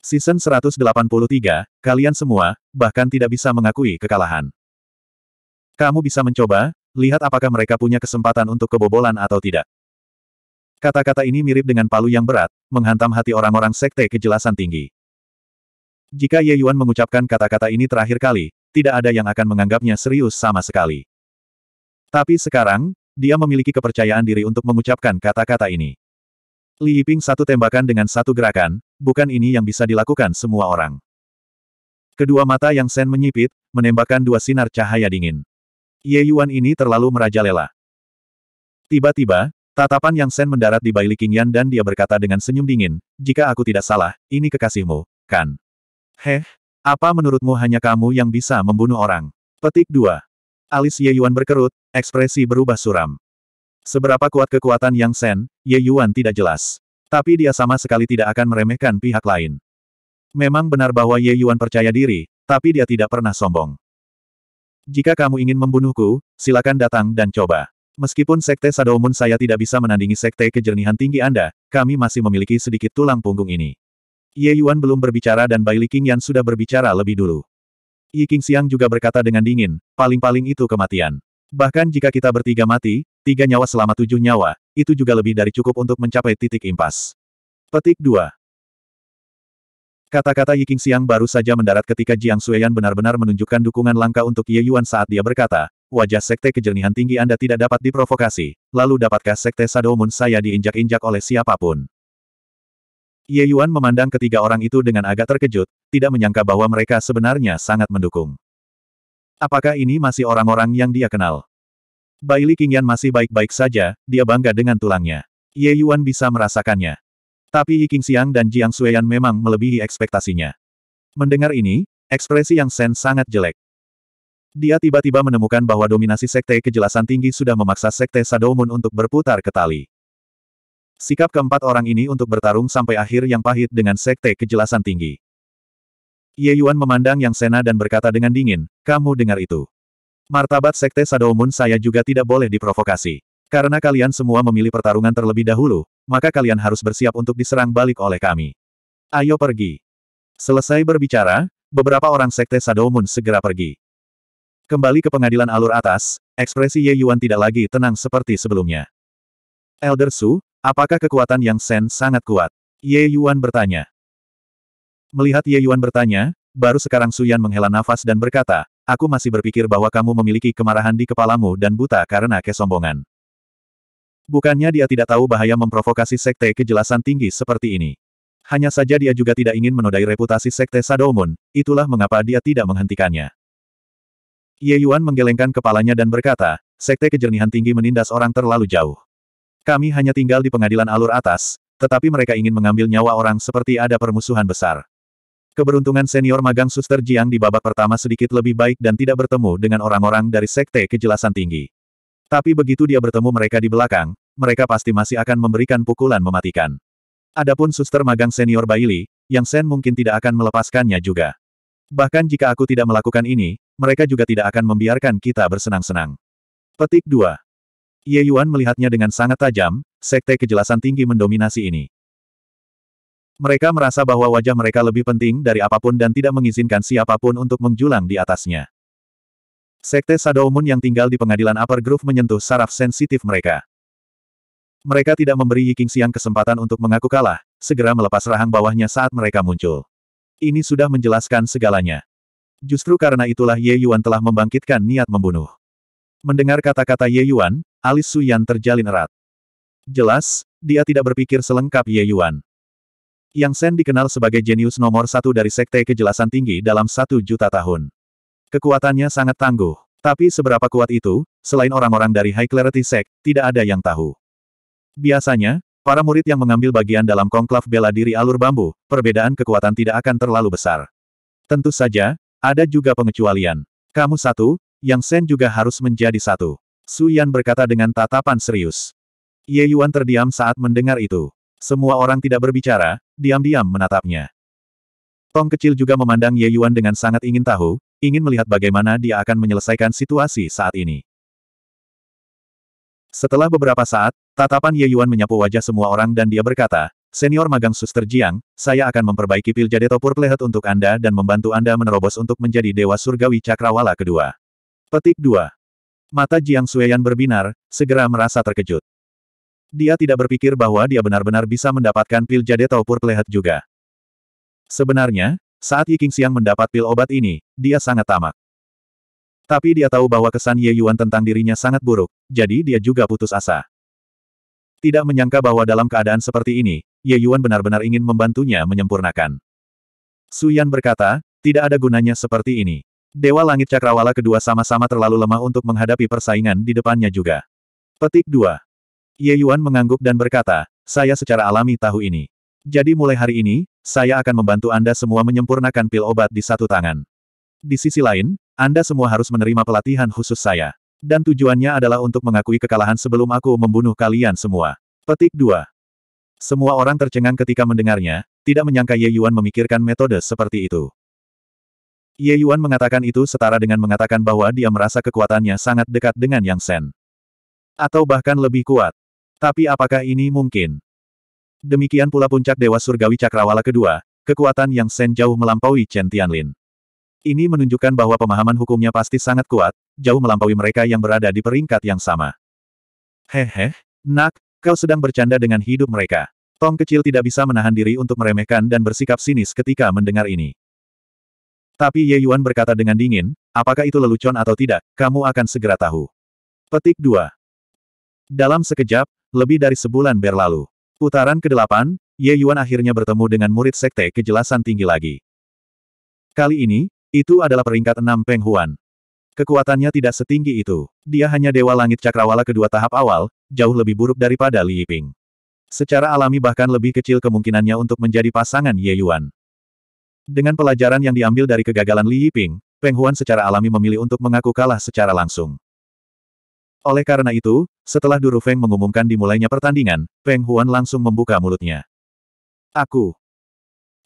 Season 183, kalian semua, bahkan tidak bisa mengakui kekalahan. Kamu bisa mencoba, lihat apakah mereka punya kesempatan untuk kebobolan atau tidak. Kata-kata ini mirip dengan palu yang berat, menghantam hati orang-orang sekte kejelasan tinggi. Jika Ye Yuan mengucapkan kata-kata ini terakhir kali, tidak ada yang akan menganggapnya serius sama sekali. Tapi sekarang, dia memiliki kepercayaan diri untuk mengucapkan kata-kata ini. Li Yiping satu tembakan dengan satu gerakan, bukan ini yang bisa dilakukan semua orang. Kedua mata Yang Sen menyipit, menembakkan dua sinar cahaya dingin. Ye Yuan ini terlalu merajalela. Tiba-tiba, tatapan Yang Sen mendarat di Baili Qingyan dan dia berkata dengan senyum dingin, jika aku tidak salah, ini kekasihmu, kan? Heh, apa menurutmu hanya kamu yang bisa membunuh orang? Petik 2. Alis Ye Yuan berkerut, ekspresi berubah suram. Seberapa kuat kekuatan Yang Sen, Ye Yuan tidak jelas. Tapi dia sama sekali tidak akan meremehkan pihak lain. Memang benar bahwa Ye Yuan percaya diri, tapi dia tidak pernah sombong. Jika kamu ingin membunuhku, silakan datang dan coba. Meskipun Sekte Sadomun saya tidak bisa menandingi Sekte Kejernihan Tinggi Anda, kami masih memiliki sedikit tulang punggung ini. Ye Yuan belum berbicara dan Bai Li Yan sudah berbicara lebih dulu. Yi Siang juga berkata dengan dingin, paling-paling itu kematian. Bahkan jika kita bertiga mati, tiga nyawa selama tujuh nyawa, itu juga lebih dari cukup untuk mencapai titik impas. Petik 2 Kata-kata Yiking Siang baru saja mendarat ketika Jiang Sueyan benar-benar menunjukkan dukungan langka untuk Ye Yuan saat dia berkata, wajah sekte kejernihan tinggi Anda tidak dapat diprovokasi, lalu dapatkah sekte Sadomun saya diinjak-injak oleh siapapun? Ye Yuan memandang ketiga orang itu dengan agak terkejut, tidak menyangka bahwa mereka sebenarnya sangat mendukung. Apakah ini masih orang-orang yang dia kenal? Bai Li Qingyan masih baik-baik saja, dia bangga dengan tulangnya. Ye Yuan bisa merasakannya. Tapi Yi Qingxiang dan Jiang Sueyan memang melebihi ekspektasinya. Mendengar ini, ekspresi Yang Sen sangat jelek. Dia tiba-tiba menemukan bahwa dominasi sekte kejelasan tinggi sudah memaksa sekte Sadomun untuk berputar ke tali. Sikap keempat orang ini untuk bertarung sampai akhir yang pahit dengan sekte kejelasan tinggi. Ye Yuan memandang Yang Sena dan berkata dengan dingin, kamu dengar itu. Martabat Sekte Sadoumun saya juga tidak boleh diprovokasi. Karena kalian semua memilih pertarungan terlebih dahulu, maka kalian harus bersiap untuk diserang balik oleh kami. Ayo pergi. Selesai berbicara, beberapa orang Sekte Sadoumun segera pergi. Kembali ke pengadilan alur atas, ekspresi Ye Yuan tidak lagi tenang seperti sebelumnya. Elder Su, apakah kekuatan Yang Sen sangat kuat? Ye Yuan bertanya. Melihat Ye Yuan bertanya, baru sekarang Su Yan menghela nafas dan berkata, aku masih berpikir bahwa kamu memiliki kemarahan di kepalamu dan buta karena kesombongan. Bukannya dia tidak tahu bahaya memprovokasi sekte kejelasan tinggi seperti ini. Hanya saja dia juga tidak ingin menodai reputasi sekte Sadomun, itulah mengapa dia tidak menghentikannya. Ye Yuan menggelengkan kepalanya dan berkata, sekte kejernihan tinggi menindas orang terlalu jauh. Kami hanya tinggal di pengadilan alur atas, tetapi mereka ingin mengambil nyawa orang seperti ada permusuhan besar. Keberuntungan senior magang suster Jiang di babak pertama sedikit lebih baik dan tidak bertemu dengan orang-orang dari sekte kejelasan tinggi. Tapi begitu dia bertemu mereka di belakang, mereka pasti masih akan memberikan pukulan mematikan. Adapun suster magang senior Baili, Yang Sen mungkin tidak akan melepaskannya juga. Bahkan jika aku tidak melakukan ini, mereka juga tidak akan membiarkan kita bersenang-senang. Petik 2. Ye Yuan melihatnya dengan sangat tajam, sekte kejelasan tinggi mendominasi ini. Mereka merasa bahwa wajah mereka lebih penting dari apapun dan tidak mengizinkan siapapun untuk menjulang di atasnya. Sekte Shadow Moon yang tinggal di pengadilan Upper Groove menyentuh saraf sensitif mereka. Mereka tidak memberi Qing Xiang kesempatan untuk mengaku kalah, segera melepas rahang bawahnya saat mereka muncul. Ini sudah menjelaskan segalanya. Justru karena itulah Ye Yuan telah membangkitkan niat membunuh. Mendengar kata-kata Ye Yuan, alis Su Yan terjalin erat. Jelas, dia tidak berpikir selengkap Ye Yuan. Yang Sen dikenal sebagai jenius nomor satu dari Sekte Kejelasan Tinggi dalam satu juta tahun. Kekuatannya sangat tangguh. Tapi seberapa kuat itu, selain orang-orang dari High Clarity Sect, tidak ada yang tahu. Biasanya, para murid yang mengambil bagian dalam konklav bela diri alur bambu, perbedaan kekuatan tidak akan terlalu besar. Tentu saja, ada juga pengecualian. Kamu satu, Yang Sen juga harus menjadi satu. Su Yan berkata dengan tatapan serius. Ye Yuan terdiam saat mendengar itu. Semua orang tidak berbicara, diam-diam menatapnya. Tong kecil juga memandang Ye Yuan dengan sangat ingin tahu, ingin melihat bagaimana dia akan menyelesaikan situasi saat ini. Setelah beberapa saat, tatapan Ye Yuan menyapu wajah semua orang dan dia berkata, Senior magang Suster Jiang, saya akan memperbaiki Pil Piljadeto Purplehet untuk Anda dan membantu Anda menerobos untuk menjadi Dewa Surgawi Cakrawala kedua. Petik 2. Mata Jiang Sueyan berbinar, segera merasa terkejut. Dia tidak berpikir bahwa dia benar-benar bisa mendapatkan pil jade pur pelehat juga. Sebenarnya, saat Yi King mendapat pil obat ini, dia sangat tamak. Tapi dia tahu bahwa kesan Ye Yuan tentang dirinya sangat buruk, jadi dia juga putus asa. Tidak menyangka bahwa dalam keadaan seperti ini, Ye Yuan benar-benar ingin membantunya menyempurnakan. Suyan berkata, tidak ada gunanya seperti ini. Dewa Langit Cakrawala kedua sama-sama terlalu lemah untuk menghadapi persaingan di depannya juga. Petik 2. Ye Yuan mengangguk dan berkata, saya secara alami tahu ini. Jadi mulai hari ini, saya akan membantu Anda semua menyempurnakan pil obat di satu tangan. Di sisi lain, Anda semua harus menerima pelatihan khusus saya. Dan tujuannya adalah untuk mengakui kekalahan sebelum aku membunuh kalian semua. Petik 2. Semua orang tercengang ketika mendengarnya, tidak menyangka Ye Yuan memikirkan metode seperti itu. Ye Yuan mengatakan itu setara dengan mengatakan bahwa dia merasa kekuatannya sangat dekat dengan Yang Sen. Atau bahkan lebih kuat. Tapi apakah ini mungkin? Demikian pula puncak Dewa Surgawi Cakrawala kedua, kekuatan yang sen jauh melampaui Chen Tianlin. Ini menunjukkan bahwa pemahaman hukumnya pasti sangat kuat, jauh melampaui mereka yang berada di peringkat yang sama. Hehe, nak, kau sedang bercanda dengan hidup mereka. Tong kecil tidak bisa menahan diri untuk meremehkan dan bersikap sinis ketika mendengar ini. Tapi Ye Yuan berkata dengan dingin, apakah itu lelucon atau tidak, kamu akan segera tahu. Petik 2. Dalam sekejap, lebih dari sebulan berlalu. Putaran ke-8, Ye Yuan akhirnya bertemu dengan murid sekte kejelasan tinggi lagi. Kali ini, itu adalah peringkat enam Peng Huan. Kekuatannya tidak setinggi itu. Dia hanya Dewa Langit Cakrawala kedua tahap awal, jauh lebih buruk daripada Li Yiping. Secara alami bahkan lebih kecil kemungkinannya untuk menjadi pasangan Ye Yuan. Dengan pelajaran yang diambil dari kegagalan Li Yiping, Peng Huan secara alami memilih untuk mengaku kalah secara langsung. Oleh karena itu, setelah Duru Feng mengumumkan dimulainya pertandingan, Peng Huan langsung membuka mulutnya. Aku.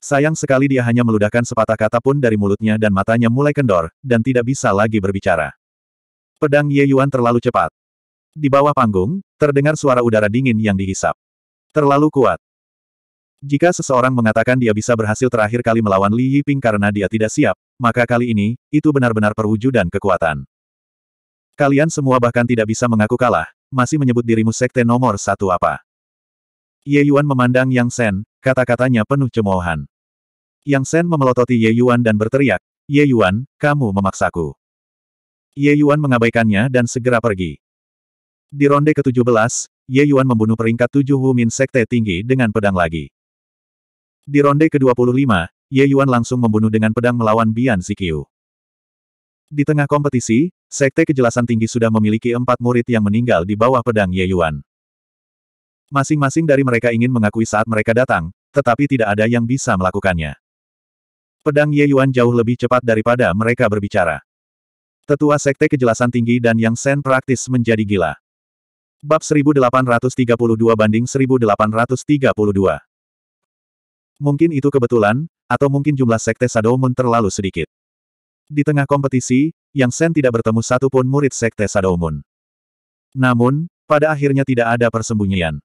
Sayang sekali dia hanya meludahkan sepatah kata pun dari mulutnya dan matanya mulai kendor, dan tidak bisa lagi berbicara. Pedang Ye Yuan terlalu cepat. Di bawah panggung, terdengar suara udara dingin yang dihisap. Terlalu kuat. Jika seseorang mengatakan dia bisa berhasil terakhir kali melawan Li Yiping karena dia tidak siap, maka kali ini, itu benar-benar perwujudan kekuatan. Kalian semua bahkan tidak bisa mengaku kalah, masih menyebut dirimu sekte nomor satu apa. Ye Yuan memandang Yang Sen, kata-katanya penuh cemoohan. Yang Sen memelototi Ye Yuan dan berteriak, Ye Yuan, kamu memaksaku. Ye Yuan mengabaikannya dan segera pergi. Di ronde ke-17, Ye Yuan membunuh peringkat tujuh Wu Min Sekte Tinggi dengan pedang lagi. Di ronde ke-25, Ye Yuan langsung membunuh dengan pedang melawan Bian Zikyu. Di tengah kompetisi, Sekte Kejelasan Tinggi sudah memiliki empat murid yang meninggal di bawah pedang Ye Yuan. Masing-masing dari mereka ingin mengakui saat mereka datang, tetapi tidak ada yang bisa melakukannya. Pedang Ye Yuan jauh lebih cepat daripada mereka berbicara. Tetua Sekte Kejelasan Tinggi dan Yang Sen praktis menjadi gila. Bab 1832 banding 1832. Mungkin itu kebetulan, atau mungkin jumlah Sekte Sadomun terlalu sedikit. Di tengah kompetisi, Yang Sen tidak bertemu satupun murid Sekte Sadoumun. Namun, pada akhirnya tidak ada persembunyian.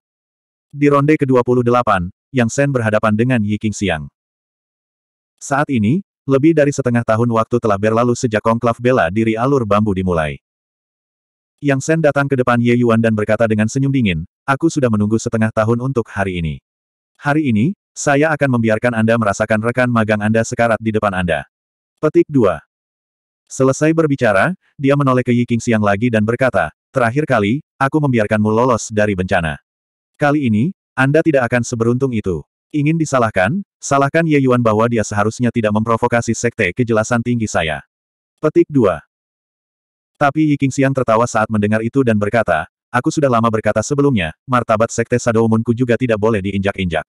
Di ronde ke-28, Yang Sen berhadapan dengan Yi King Siang. Saat ini, lebih dari setengah tahun waktu telah berlalu sejak konklav bela diri alur bambu dimulai. Yang Sen datang ke depan Ye Yuan dan berkata dengan senyum dingin, aku sudah menunggu setengah tahun untuk hari ini. Hari ini, saya akan membiarkan Anda merasakan rekan magang Anda sekarat di depan Anda. Petik 2. Selesai berbicara, dia menoleh ke Yi Siang lagi dan berkata, Terakhir kali, aku membiarkanmu lolos dari bencana. Kali ini, Anda tidak akan seberuntung itu. Ingin disalahkan? Salahkan Ye Yuan bahwa dia seharusnya tidak memprovokasi sekte kejelasan tinggi saya. Petik 2. Tapi Yi Siang tertawa saat mendengar itu dan berkata, Aku sudah lama berkata sebelumnya, martabat sekte Sadoumunku juga tidak boleh diinjak-injak.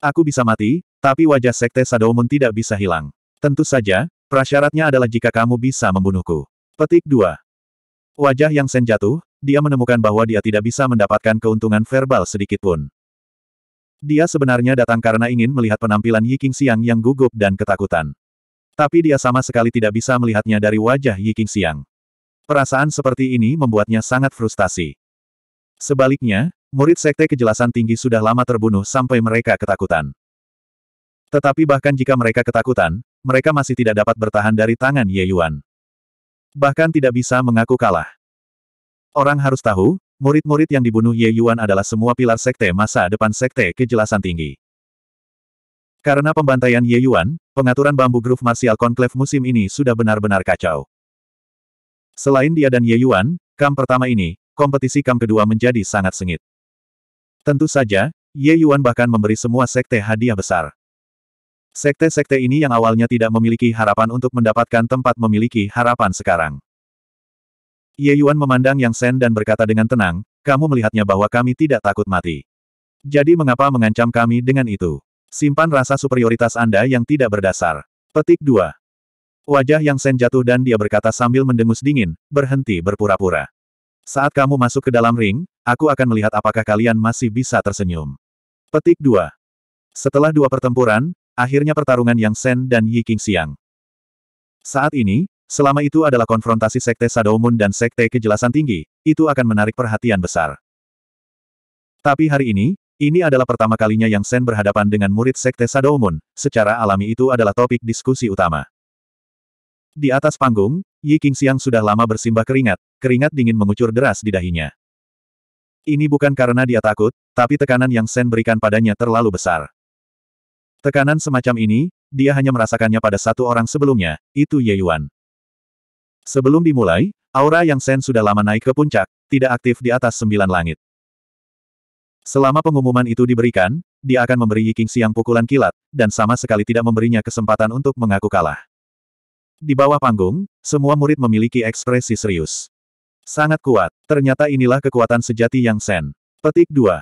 Aku bisa mati, tapi wajah sekte Sadoumun tidak bisa hilang. Tentu saja, Prasyaratnya adalah jika kamu bisa membunuhku. Petik 2. Wajah yang Sen jatuh, dia menemukan bahwa dia tidak bisa mendapatkan keuntungan verbal sedikitpun. Dia sebenarnya datang karena ingin melihat penampilan Yi Xiang yang gugup dan ketakutan. Tapi dia sama sekali tidak bisa melihatnya dari wajah Yi Xiang. Perasaan seperti ini membuatnya sangat frustasi. Sebaliknya, murid sekte kejelasan tinggi sudah lama terbunuh sampai mereka ketakutan. Tetapi bahkan jika mereka ketakutan, mereka masih tidak dapat bertahan dari tangan Ye Yuan. Bahkan tidak bisa mengaku kalah. Orang harus tahu, murid-murid yang dibunuh Ye Yuan adalah semua pilar sekte masa depan sekte kejelasan tinggi. Karena pembantaian Ye Yuan, pengaturan bambu Groove Martial Conclave musim ini sudah benar-benar kacau. Selain dia dan Ye Yuan, kam pertama ini, kompetisi kam kedua menjadi sangat sengit. Tentu saja, Ye Yuan bahkan memberi semua sekte hadiah besar. Sekte-sekte ini yang awalnya tidak memiliki harapan untuk mendapatkan tempat memiliki harapan sekarang. Ye Yuan memandang Yang Sen dan berkata dengan tenang, kamu melihatnya bahwa kami tidak takut mati. Jadi mengapa mengancam kami dengan itu? Simpan rasa superioritas Anda yang tidak berdasar. Petik 2. Wajah Yang Sen jatuh dan dia berkata sambil mendengus dingin, berhenti berpura-pura. Saat kamu masuk ke dalam ring, aku akan melihat apakah kalian masih bisa tersenyum. Petik 2. Setelah dua pertempuran, Akhirnya pertarungan Yang Sen dan Yi King Xiang. Saat ini, selama itu adalah konfrontasi Sekte Shadow dan Sekte Kejelasan Tinggi, itu akan menarik perhatian besar. Tapi hari ini, ini adalah pertama kalinya Yang Sen berhadapan dengan murid Sekte Shadow secara alami itu adalah topik diskusi utama. Di atas panggung, Yi King Siang sudah lama bersimbah keringat, keringat dingin mengucur deras di dahinya. Ini bukan karena dia takut, tapi tekanan yang Sen berikan padanya terlalu besar. Tekanan semacam ini, dia hanya merasakannya pada satu orang sebelumnya, itu Ye Yuan. Sebelum dimulai, aura yang Sen sudah lama naik ke puncak, tidak aktif di atas sembilan langit. Selama pengumuman itu diberikan, dia akan memberi Qing Siang pukulan kilat, dan sama sekali tidak memberinya kesempatan untuk mengaku kalah. Di bawah panggung, semua murid memiliki ekspresi serius. Sangat kuat, ternyata inilah kekuatan sejati Yang Sen. Petik 2.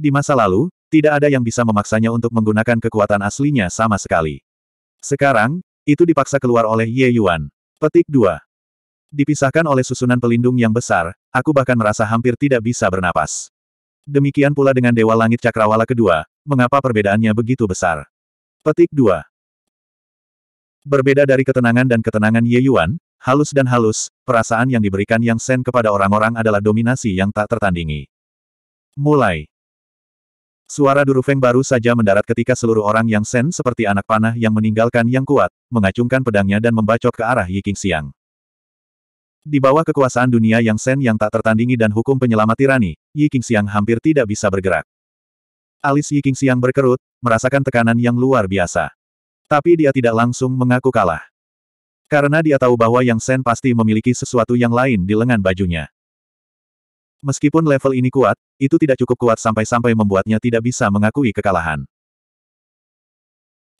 Di masa lalu, tidak ada yang bisa memaksanya untuk menggunakan kekuatan aslinya sama sekali. Sekarang, itu dipaksa keluar oleh Ye Yuan. Petik 2. Dipisahkan oleh susunan pelindung yang besar, aku bahkan merasa hampir tidak bisa bernapas. Demikian pula dengan Dewa Langit Cakrawala kedua, mengapa perbedaannya begitu besar? Petik 2. Berbeda dari ketenangan dan ketenangan Ye Yuan, halus dan halus, perasaan yang diberikan Yang Sen kepada orang-orang adalah dominasi yang tak tertandingi. Mulai. Suara Durufeng baru saja mendarat ketika seluruh orang yang sen seperti anak panah yang meninggalkan yang kuat, mengacungkan pedangnya dan membacok ke arah Yiking Siang. Di bawah kekuasaan dunia yang sen yang tak tertandingi dan hukum penyelamat tirani, Yiking Siang hampir tidak bisa bergerak. Alis Yiking Siang berkerut, merasakan tekanan yang luar biasa. Tapi dia tidak langsung mengaku kalah. Karena dia tahu bahwa Yang Sen pasti memiliki sesuatu yang lain di lengan bajunya. Meskipun level ini kuat, itu tidak cukup kuat sampai-sampai membuatnya tidak bisa mengakui kekalahan.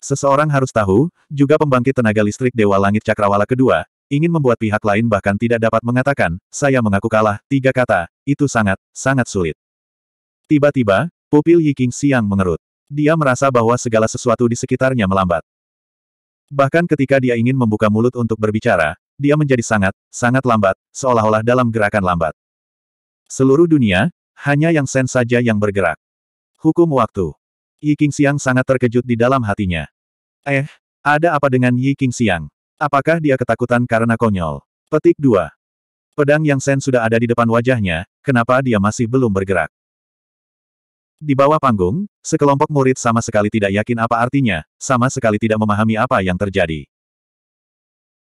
Seseorang harus tahu, juga pembangkit tenaga listrik Dewa Langit Cakrawala kedua, ingin membuat pihak lain bahkan tidak dapat mengatakan, saya mengaku kalah, tiga kata, itu sangat, sangat sulit. Tiba-tiba, pupil Yiking Siang mengerut. Dia merasa bahwa segala sesuatu di sekitarnya melambat. Bahkan ketika dia ingin membuka mulut untuk berbicara, dia menjadi sangat, sangat lambat, seolah-olah dalam gerakan lambat. Seluruh dunia, hanya yang Sen saja yang bergerak. Hukum waktu. Yi Qingxiang sangat terkejut di dalam hatinya. Eh, ada apa dengan Yi Qingxiang? Apakah dia ketakutan karena konyol? Petik 2. Pedang yang Sen sudah ada di depan wajahnya, kenapa dia masih belum bergerak? Di bawah panggung, sekelompok murid sama sekali tidak yakin apa artinya, sama sekali tidak memahami apa yang terjadi.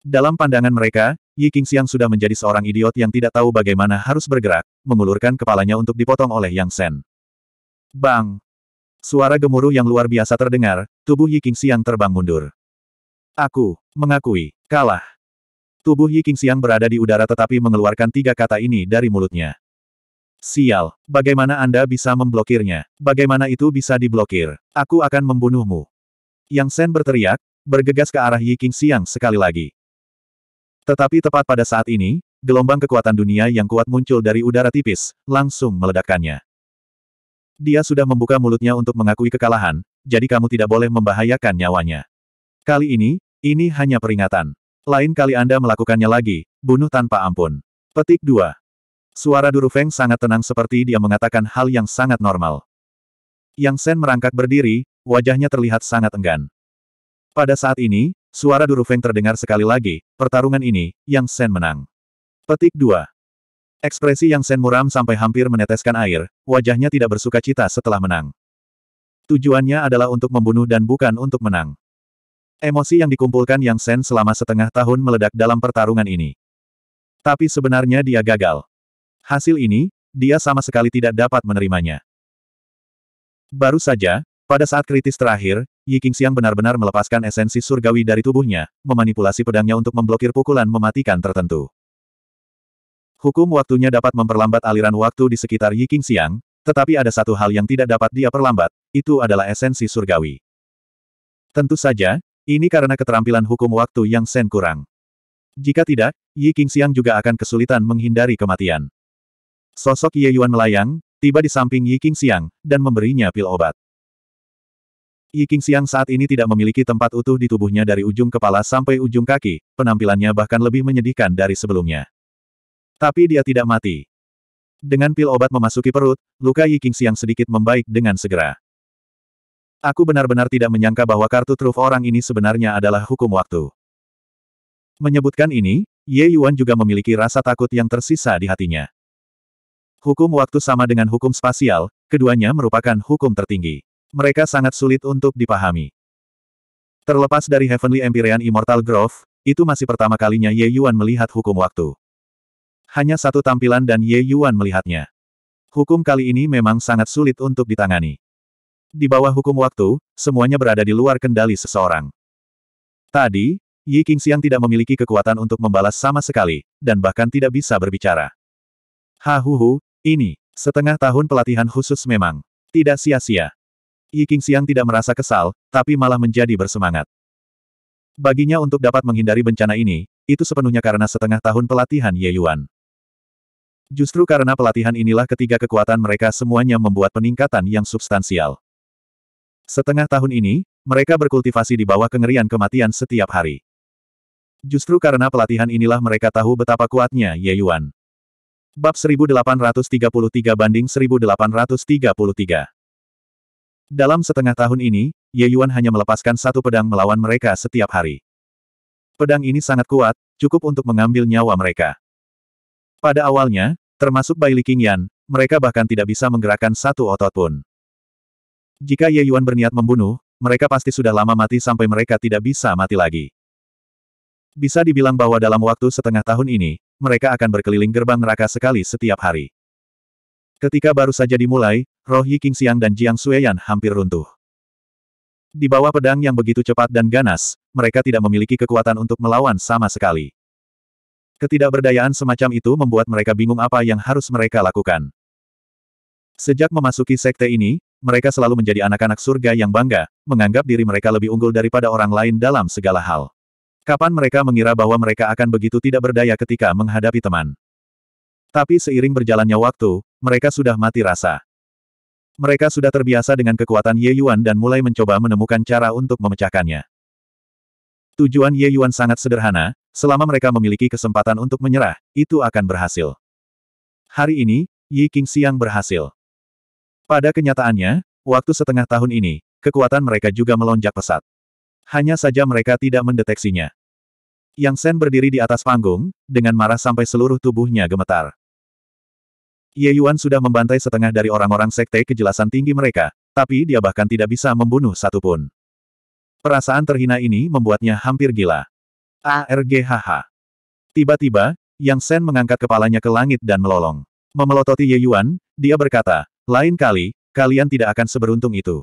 Dalam pandangan mereka, Yi Qingxiang sudah menjadi seorang idiot yang tidak tahu bagaimana harus bergerak, mengulurkan kepalanya untuk dipotong oleh Yang Shen. Bang! Suara gemuruh yang luar biasa terdengar, tubuh Yi Qingxiang terbang mundur. Aku, mengakui, kalah. Tubuh Yi Qingxiang berada di udara tetapi mengeluarkan tiga kata ini dari mulutnya. Sial, bagaimana Anda bisa memblokirnya? Bagaimana itu bisa diblokir? Aku akan membunuhmu. Yang Shen berteriak, bergegas ke arah Yi Qingxiang sekali lagi. Tetapi tepat pada saat ini, gelombang kekuatan dunia yang kuat muncul dari udara tipis, langsung meledakkannya. Dia sudah membuka mulutnya untuk mengakui kekalahan, jadi kamu tidak boleh membahayakan nyawanya. Kali ini, ini hanya peringatan. Lain kali Anda melakukannya lagi, bunuh tanpa ampun. Petik 2. Suara Duru Feng sangat tenang seperti dia mengatakan hal yang sangat normal. Yang Sen merangkak berdiri, wajahnya terlihat sangat enggan. Pada saat ini, Suara Duru Feng terdengar sekali lagi, pertarungan ini, Yang Sen menang. Petik 2. Ekspresi Yang Sen muram sampai hampir meneteskan air, wajahnya tidak bersuka cita setelah menang. Tujuannya adalah untuk membunuh dan bukan untuk menang. Emosi yang dikumpulkan Yang Sen selama setengah tahun meledak dalam pertarungan ini. Tapi sebenarnya dia gagal. Hasil ini, dia sama sekali tidak dapat menerimanya. Baru saja, pada saat kritis terakhir, Yi Qingxiang benar-benar melepaskan esensi surgawi dari tubuhnya, memanipulasi pedangnya untuk memblokir pukulan mematikan tertentu. Hukum waktunya dapat memperlambat aliran waktu di sekitar Yi Qingxiang, tetapi ada satu hal yang tidak dapat dia perlambat, itu adalah esensi surgawi. Tentu saja, ini karena keterampilan hukum waktu yang Sen kurang. Jika tidak, Yi Qingxiang juga akan kesulitan menghindari kematian. Sosok Ye Yuan melayang, tiba di samping Yi Qingxiang, dan memberinya pil obat. Yi Qingxiang saat ini tidak memiliki tempat utuh di tubuhnya dari ujung kepala sampai ujung kaki, penampilannya bahkan lebih menyedihkan dari sebelumnya. Tapi dia tidak mati. Dengan pil obat memasuki perut, luka Yi Qingxiang sedikit membaik dengan segera. Aku benar-benar tidak menyangka bahwa kartu truf orang ini sebenarnya adalah hukum waktu. Menyebutkan ini, Ye Yuan juga memiliki rasa takut yang tersisa di hatinya. Hukum waktu sama dengan hukum spasial, keduanya merupakan hukum tertinggi mereka sangat sulit untuk dipahami. Terlepas dari Heavenly Empyrean Immortal Grove, itu masih pertama kalinya Ye Yuan melihat hukum waktu. Hanya satu tampilan dan Ye Yuan melihatnya. Hukum kali ini memang sangat sulit untuk ditangani. Di bawah hukum waktu, semuanya berada di luar kendali seseorang. Tadi, Yi Qingxiang tidak memiliki kekuatan untuk membalas sama sekali, dan bahkan tidak bisa berbicara. Hahuhu, ini, setengah tahun pelatihan khusus memang. Tidak sia-sia. Yi Qingxiang tidak merasa kesal, tapi malah menjadi bersemangat. Baginya untuk dapat menghindari bencana ini, itu sepenuhnya karena setengah tahun pelatihan Ye Yuan. Justru karena pelatihan inilah ketiga kekuatan mereka semuanya membuat peningkatan yang substansial. Setengah tahun ini, mereka berkultivasi di bawah kengerian kematian setiap hari. Justru karena pelatihan inilah mereka tahu betapa kuatnya Ye Yuan. Bab 1833 banding 1833 dalam setengah tahun ini, Ye Yuan hanya melepaskan satu pedang melawan mereka setiap hari. Pedang ini sangat kuat, cukup untuk mengambil nyawa mereka. Pada awalnya, termasuk Bai Li Qingyan, mereka bahkan tidak bisa menggerakkan satu otot pun. Jika Ye Yuan berniat membunuh, mereka pasti sudah lama mati sampai mereka tidak bisa mati lagi. Bisa dibilang bahwa dalam waktu setengah tahun ini, mereka akan berkeliling gerbang neraka sekali setiap hari. Ketika baru saja dimulai, Roh Rohi Xiang dan Jiang Sueyan hampir runtuh. Di bawah pedang yang begitu cepat dan ganas, mereka tidak memiliki kekuatan untuk melawan sama sekali. Ketidakberdayaan semacam itu membuat mereka bingung apa yang harus mereka lakukan. Sejak memasuki sekte ini, mereka selalu menjadi anak-anak surga yang bangga, menganggap diri mereka lebih unggul daripada orang lain dalam segala hal. Kapan mereka mengira bahwa mereka akan begitu tidak berdaya ketika menghadapi teman? Tapi seiring berjalannya waktu, mereka sudah mati rasa. Mereka sudah terbiasa dengan kekuatan Ye Yuan dan mulai mencoba menemukan cara untuk memecahkannya. Tujuan Ye Yuan sangat sederhana, selama mereka memiliki kesempatan untuk menyerah, itu akan berhasil. Hari ini, Yi King Siang berhasil. Pada kenyataannya, waktu setengah tahun ini, kekuatan mereka juga melonjak pesat. Hanya saja mereka tidak mendeteksinya. Yang Sen berdiri di atas panggung, dengan marah sampai seluruh tubuhnya gemetar. Ye Yuan sudah membantai setengah dari orang-orang sekte kejelasan tinggi mereka, tapi dia bahkan tidak bisa membunuh satupun. Perasaan terhina ini membuatnya hampir gila. ARGHH. Tiba-tiba, Yang Sen mengangkat kepalanya ke langit dan melolong. Memelototi Ye Yuan, dia berkata, lain kali, kalian tidak akan seberuntung itu.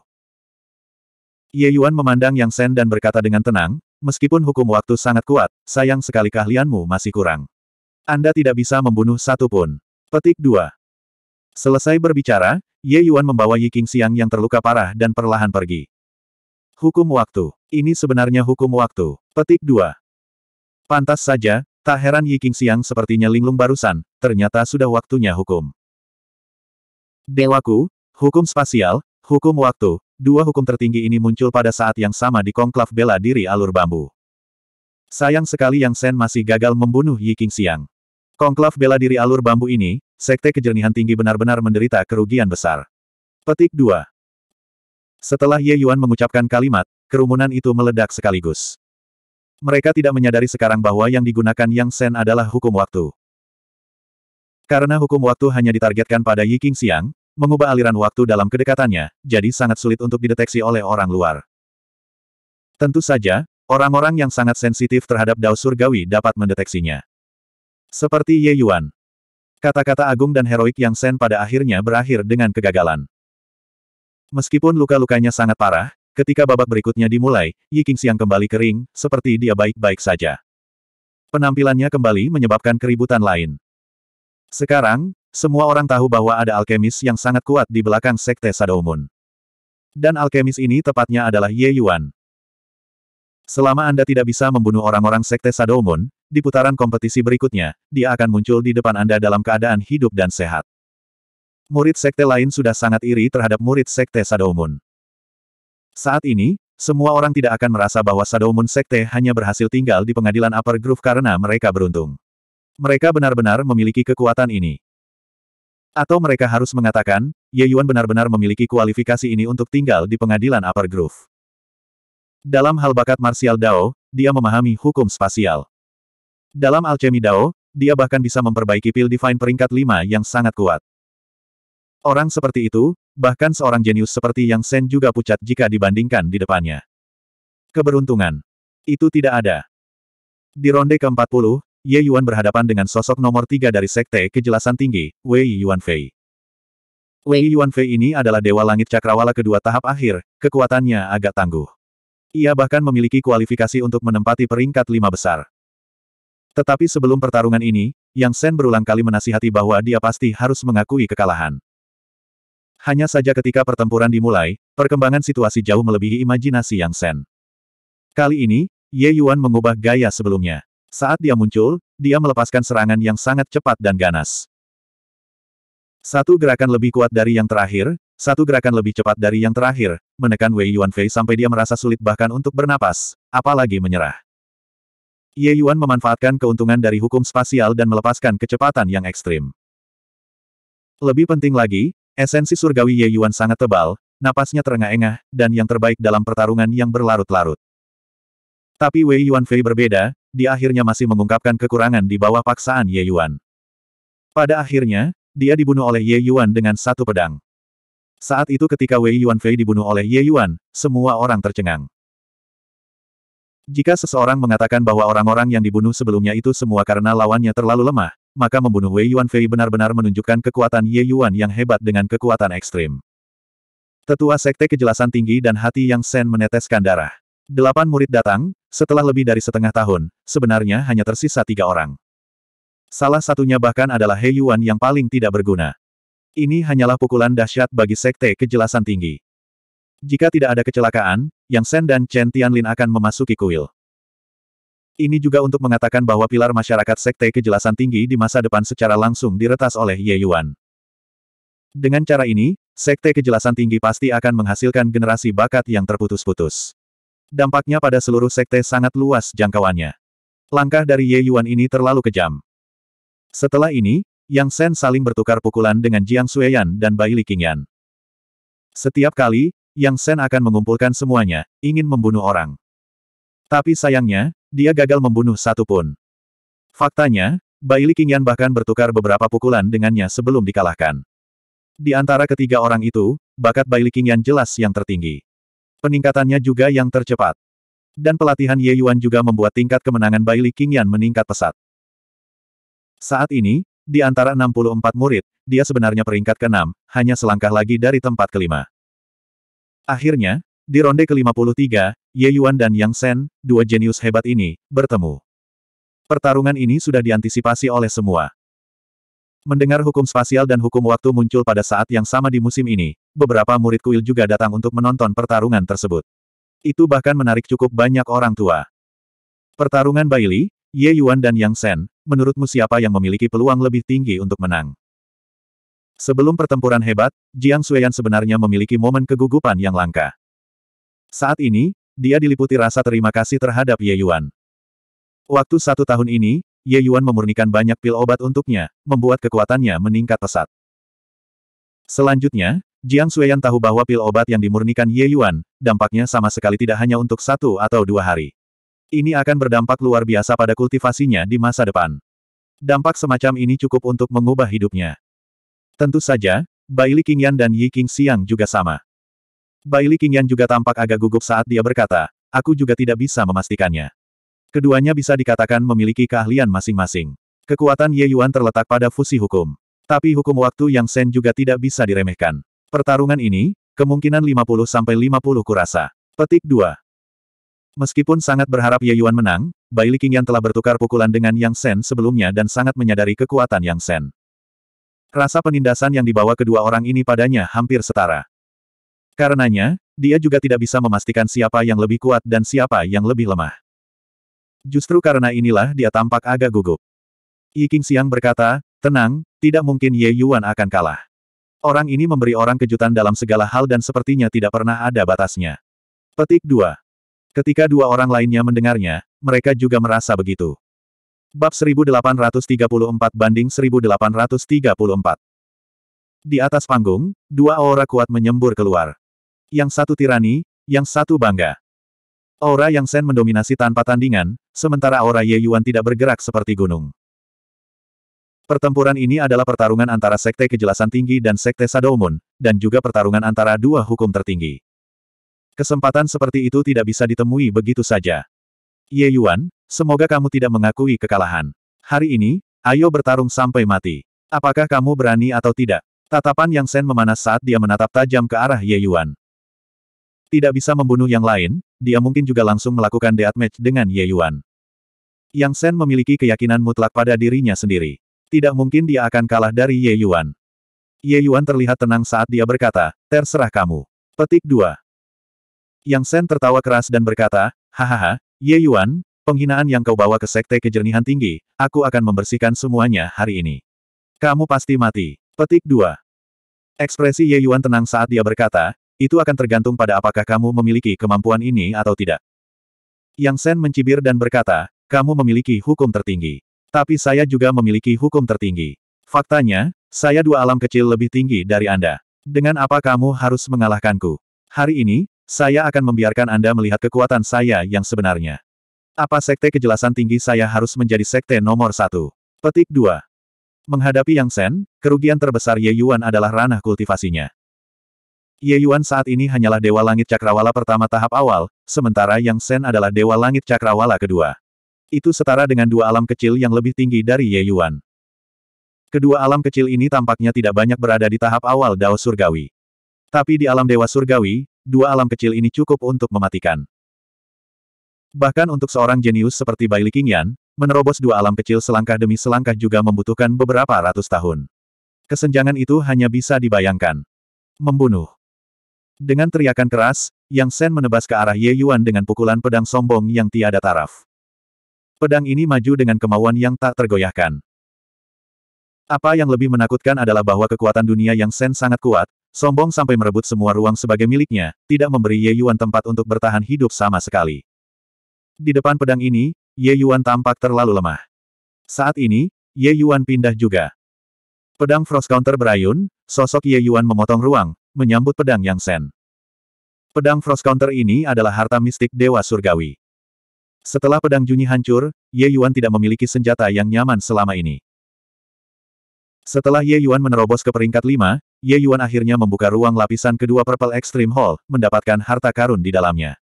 Ye Yuan memandang Yang Sen dan berkata dengan tenang, meskipun hukum waktu sangat kuat, sayang sekali keahlianmu masih kurang. Anda tidak bisa membunuh satu pun. Petik 2. Selesai berbicara, Ye Yuan membawa Yi King Xiang yang terluka parah dan perlahan pergi. Hukum waktu. Ini sebenarnya hukum waktu. Petik 2. Pantas saja, tak heran Yi King Xiang sepertinya linglung barusan, ternyata sudah waktunya hukum. Dewaku, hukum spasial, hukum waktu, dua hukum tertinggi ini muncul pada saat yang sama di konklav bela diri alur bambu. Sayang sekali Yang Sen masih gagal membunuh Yi King Xiang. Konklav bela diri alur bambu ini, Sekte Kejernihan Tinggi benar-benar menderita kerugian besar. Petik 2. Setelah Ye Yuan mengucapkan kalimat, kerumunan itu meledak sekaligus. Mereka tidak menyadari sekarang bahwa yang digunakan Yang Sen adalah hukum waktu. Karena hukum waktu hanya ditargetkan pada Yi King Siang, mengubah aliran waktu dalam kedekatannya, jadi sangat sulit untuk dideteksi oleh orang luar. Tentu saja, orang-orang yang sangat sensitif terhadap dao surgawi dapat mendeteksinya. Seperti Ye Yuan, Kata-kata agung dan heroik Yang Sen pada akhirnya berakhir dengan kegagalan. Meskipun luka-lukanya sangat parah, ketika babak berikutnya dimulai, Yi Qingxiang kembali kering, seperti dia baik-baik saja. Penampilannya kembali menyebabkan keributan lain. Sekarang, semua orang tahu bahwa ada alkemis yang sangat kuat di belakang Sekte Sadoumun. Dan alkemis ini tepatnya adalah Ye Yuan. Selama Anda tidak bisa membunuh orang-orang Sekte Sadoumun, di putaran kompetisi berikutnya, dia akan muncul di depan Anda dalam keadaan hidup dan sehat. Murid sekte lain sudah sangat iri terhadap murid sekte Sadoumun. Saat ini, semua orang tidak akan merasa bahwa Sadoumun sekte hanya berhasil tinggal di pengadilan Upper Grove karena mereka beruntung. Mereka benar-benar memiliki kekuatan ini. Atau mereka harus mengatakan, Ye Yuan benar-benar memiliki kualifikasi ini untuk tinggal di pengadilan Upper Grove. Dalam hal bakat marsial Dao, dia memahami hukum spasial. Dalam alchemy Dao, dia bahkan bisa memperbaiki pil divine peringkat 5 yang sangat kuat. Orang seperti itu, bahkan seorang jenius seperti Yang Sen juga pucat jika dibandingkan di depannya. Keberuntungan. Itu tidak ada. Di ronde ke-40, Ye Yuan berhadapan dengan sosok nomor tiga dari Sekte Kejelasan Tinggi, Wei Yuan Fei. Wei Yuan Fei ini adalah Dewa Langit Cakrawala kedua tahap akhir, kekuatannya agak tangguh. Ia bahkan memiliki kualifikasi untuk menempati peringkat lima besar. Tetapi sebelum pertarungan ini, Yang Sen berulang kali menasihati bahwa dia pasti harus mengakui kekalahan. Hanya saja ketika pertempuran dimulai, perkembangan situasi jauh melebihi imajinasi Yang Sen. Kali ini, Ye Yuan mengubah gaya sebelumnya. Saat dia muncul, dia melepaskan serangan yang sangat cepat dan ganas. Satu gerakan lebih kuat dari yang terakhir, satu gerakan lebih cepat dari yang terakhir, menekan Wei Yuanfei sampai dia merasa sulit bahkan untuk bernapas, apalagi menyerah. Ye Yuan memanfaatkan keuntungan dari hukum spasial dan melepaskan kecepatan yang ekstrim. Lebih penting lagi, esensi surgawi Ye Yuan sangat tebal, napasnya terengah-engah, dan yang terbaik dalam pertarungan yang berlarut-larut. Tapi Wei Yuan Fei berbeda, dia akhirnya masih mengungkapkan kekurangan di bawah paksaan Ye Yuan. Pada akhirnya, dia dibunuh oleh Ye Yuan dengan satu pedang. Saat itu ketika Wei Yuan Fei dibunuh oleh Ye Yuan, semua orang tercengang. Jika seseorang mengatakan bahwa orang-orang yang dibunuh sebelumnya itu semua karena lawannya terlalu lemah, maka membunuh Wei Yuan Fei benar-benar menunjukkan kekuatan Ye Yuan yang hebat dengan kekuatan ekstrim. Tetua Sekte Kejelasan Tinggi dan Hati Yang Sen meneteskan darah. Delapan murid datang, setelah lebih dari setengah tahun, sebenarnya hanya tersisa tiga orang. Salah satunya bahkan adalah He Yuan yang paling tidak berguna. Ini hanyalah pukulan dahsyat bagi Sekte Kejelasan Tinggi. Jika tidak ada kecelakaan, Yang Shen dan Chen Tianlin akan memasuki kuil. Ini juga untuk mengatakan bahwa pilar masyarakat sekte kejelasan tinggi di masa depan secara langsung diretas oleh Ye Yuan. Dengan cara ini, sekte kejelasan tinggi pasti akan menghasilkan generasi bakat yang terputus-putus. Dampaknya pada seluruh sekte sangat luas jangkauannya. Langkah dari Ye Yuan ini terlalu kejam. Setelah ini, Yang Shen saling bertukar pukulan dengan Jiang Sueyan dan Bai Li Qingyan. Setiap kali, yang Sen akan mengumpulkan semuanya, ingin membunuh orang. Tapi sayangnya, dia gagal membunuh satu pun. Faktanya, Baili Qingyan bahkan bertukar beberapa pukulan dengannya sebelum dikalahkan. Di antara ketiga orang itu, bakat Baili Qingyan jelas yang tertinggi. Peningkatannya juga yang tercepat. Dan pelatihan Ye Yuan juga membuat tingkat kemenangan Baili Qingyan meningkat pesat. Saat ini, di antara 64 murid, dia sebenarnya peringkat ke-6, hanya selangkah lagi dari tempat kelima. Akhirnya, di ronde ke-53, Ye Yuan dan Yang Shen, dua jenius hebat ini, bertemu. Pertarungan ini sudah diantisipasi oleh semua. Mendengar hukum spasial dan hukum waktu muncul pada saat yang sama di musim ini, beberapa murid kuil juga datang untuk menonton pertarungan tersebut. Itu bahkan menarik cukup banyak orang tua. Pertarungan Baili, Ye Yuan dan Yang Shen, menurutmu siapa yang memiliki peluang lebih tinggi untuk menang? Sebelum pertempuran hebat, Jiang Xueyan sebenarnya memiliki momen kegugupan yang langka. Saat ini, dia diliputi rasa terima kasih terhadap Ye Yuan. Waktu satu tahun ini, Ye Yuan memurnikan banyak pil obat untuknya, membuat kekuatannya meningkat pesat. Selanjutnya, Jiang Xueyan tahu bahwa pil obat yang dimurnikan Ye Yuan, dampaknya sama sekali tidak hanya untuk satu atau dua hari. Ini akan berdampak luar biasa pada kultivasinya di masa depan. Dampak semacam ini cukup untuk mengubah hidupnya. Tentu saja, Bai Li Qingyan dan Yi King Xiang juga sama. Bai Li Qingyan juga tampak agak gugup saat dia berkata, aku juga tidak bisa memastikannya. Keduanya bisa dikatakan memiliki keahlian masing-masing. Kekuatan Ye Yuan terletak pada fusi hukum. Tapi hukum waktu yang sen juga tidak bisa diremehkan. Pertarungan ini, kemungkinan 50-50 kurasa. Petik 2. Meskipun sangat berharap Ye Yuan menang, Bai Li Qingyan telah bertukar pukulan dengan Yang Sen sebelumnya dan sangat menyadari kekuatan Yang Sen. Rasa penindasan yang dibawa kedua orang ini padanya hampir setara. Karenanya, dia juga tidak bisa memastikan siapa yang lebih kuat dan siapa yang lebih lemah. Justru karena inilah dia tampak agak gugup. Yi King Siang berkata, tenang, tidak mungkin Ye Yuan akan kalah. Orang ini memberi orang kejutan dalam segala hal dan sepertinya tidak pernah ada batasnya. Petik 2. Ketika dua orang lainnya mendengarnya, mereka juga merasa begitu. Bab 1834 banding 1834. Di atas panggung, dua aura kuat menyembur keluar. Yang satu tirani, yang satu bangga. Aura Yang Sen mendominasi tanpa tandingan, sementara aura Ye Yuan tidak bergerak seperti gunung. Pertempuran ini adalah pertarungan antara Sekte Kejelasan Tinggi dan Sekte Sadomun, dan juga pertarungan antara dua hukum tertinggi. Kesempatan seperti itu tidak bisa ditemui begitu saja. Ye Yuan, Semoga kamu tidak mengakui kekalahan. Hari ini, ayo bertarung sampai mati. Apakah kamu berani atau tidak? Tatapan Yang Sen memanas saat dia menatap tajam ke arah Ye Yuan. Tidak bisa membunuh yang lain, dia mungkin juga langsung melakukan death match dengan Ye Yuan. Yang Sen memiliki keyakinan mutlak pada dirinya sendiri. Tidak mungkin dia akan kalah dari Ye Yuan. Ye Yuan terlihat tenang saat dia berkata, terserah kamu. Petik 2. Yang Sen tertawa keras dan berkata, hahaha, Ye Yuan, Penghinaan yang kau bawa ke Sekte Kejernihan Tinggi, aku akan membersihkan semuanya hari ini. Kamu pasti mati. Petik 2. Ekspresi Ye Yuan tenang saat dia berkata, itu akan tergantung pada apakah kamu memiliki kemampuan ini atau tidak. Yang Sen mencibir dan berkata, kamu memiliki hukum tertinggi. Tapi saya juga memiliki hukum tertinggi. Faktanya, saya dua alam kecil lebih tinggi dari Anda. Dengan apa kamu harus mengalahkanku? Hari ini, saya akan membiarkan Anda melihat kekuatan saya yang sebenarnya. Apa sekte kejelasan tinggi saya harus menjadi sekte nomor satu? Petik 2. Menghadapi Yang Sen, kerugian terbesar Ye Yuan adalah ranah kultivasinya. Ye Yuan saat ini hanyalah Dewa Langit Cakrawala pertama tahap awal, sementara Yang Sen adalah Dewa Langit Cakrawala kedua. Itu setara dengan dua alam kecil yang lebih tinggi dari Ye Yuan. Kedua alam kecil ini tampaknya tidak banyak berada di tahap awal Dao Surgawi. Tapi di alam Dewa Surgawi, dua alam kecil ini cukup untuk mematikan. Bahkan untuk seorang jenius seperti Bai Liqingyan, menerobos dua alam kecil selangkah demi selangkah juga membutuhkan beberapa ratus tahun. Kesenjangan itu hanya bisa dibayangkan. Membunuh. Dengan teriakan keras, Yang Sen menebas ke arah Ye Yuan dengan pukulan pedang sombong yang tiada taraf. Pedang ini maju dengan kemauan yang tak tergoyahkan. Apa yang lebih menakutkan adalah bahwa kekuatan dunia Yang Sen sangat kuat, sombong sampai merebut semua ruang sebagai miliknya, tidak memberi Ye Yuan tempat untuk bertahan hidup sama sekali. Di depan pedang ini, Ye Yuan tampak terlalu lemah. Saat ini, Ye Yuan pindah juga. Pedang Frost Counter berayun, sosok Ye Yuan memotong ruang, menyambut pedang Yang Sen. Pedang Frost Counter ini adalah harta mistik Dewa Surgawi. Setelah pedang Junyi hancur, Ye Yuan tidak memiliki senjata yang nyaman selama ini. Setelah Ye Yuan menerobos ke peringkat 5, Ye Yuan akhirnya membuka ruang lapisan kedua Purple Extreme Hall, mendapatkan harta karun di dalamnya.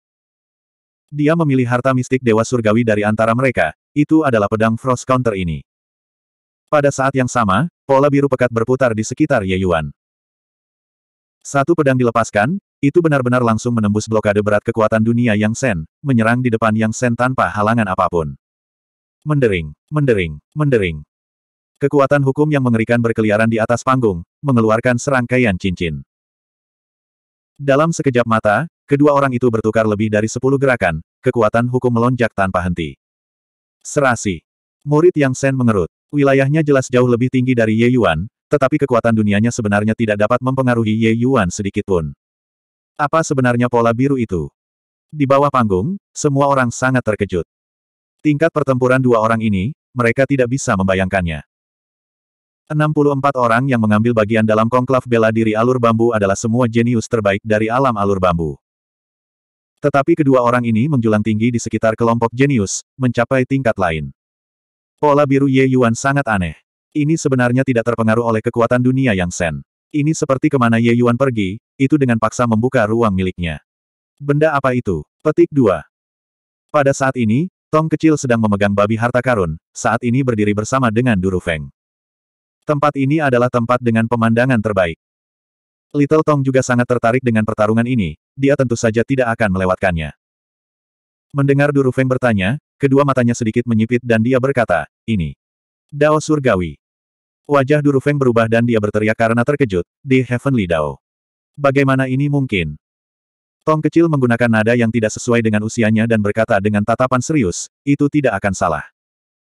Dia memilih harta mistik Dewa Surgawi dari antara mereka, itu adalah pedang Frost Counter ini. Pada saat yang sama, pola biru pekat berputar di sekitar Ye Yuan. Satu pedang dilepaskan, itu benar-benar langsung menembus blokade berat kekuatan dunia Yang Sen, menyerang di depan Yang Sen tanpa halangan apapun. Mendering, mendering, mendering. Kekuatan hukum yang mengerikan berkeliaran di atas panggung, mengeluarkan serangkaian cincin. Dalam sekejap mata, Kedua orang itu bertukar lebih dari sepuluh gerakan, kekuatan hukum melonjak tanpa henti. Serasi. Murid Yang Sen mengerut. Wilayahnya jelas jauh lebih tinggi dari Ye Yuan, tetapi kekuatan dunianya sebenarnya tidak dapat mempengaruhi Ye Yuan sedikitpun. Apa sebenarnya pola biru itu? Di bawah panggung, semua orang sangat terkejut. Tingkat pertempuran dua orang ini, mereka tidak bisa membayangkannya. 64 orang yang mengambil bagian dalam konklav bela diri alur bambu adalah semua jenius terbaik dari alam alur bambu. Tetapi kedua orang ini menjulang tinggi di sekitar kelompok jenius, mencapai tingkat lain. Pola biru Ye Yuan sangat aneh. Ini sebenarnya tidak terpengaruh oleh kekuatan dunia yang sen. Ini seperti kemana Ye Yuan pergi, itu dengan paksa membuka ruang miliknya. Benda apa itu? Petik 2. Pada saat ini, Tong kecil sedang memegang babi harta karun, saat ini berdiri bersama dengan Duru Feng. Tempat ini adalah tempat dengan pemandangan terbaik. Little Tong juga sangat tertarik dengan pertarungan ini, dia tentu saja tidak akan melewatkannya. Mendengar Duru Feng bertanya, kedua matanya sedikit menyipit dan dia berkata, ini. Dao Surgawi. Wajah Duru Feng berubah dan dia berteriak karena terkejut, di Heavenly Dao. Bagaimana ini mungkin? Tong kecil menggunakan nada yang tidak sesuai dengan usianya dan berkata dengan tatapan serius, itu tidak akan salah.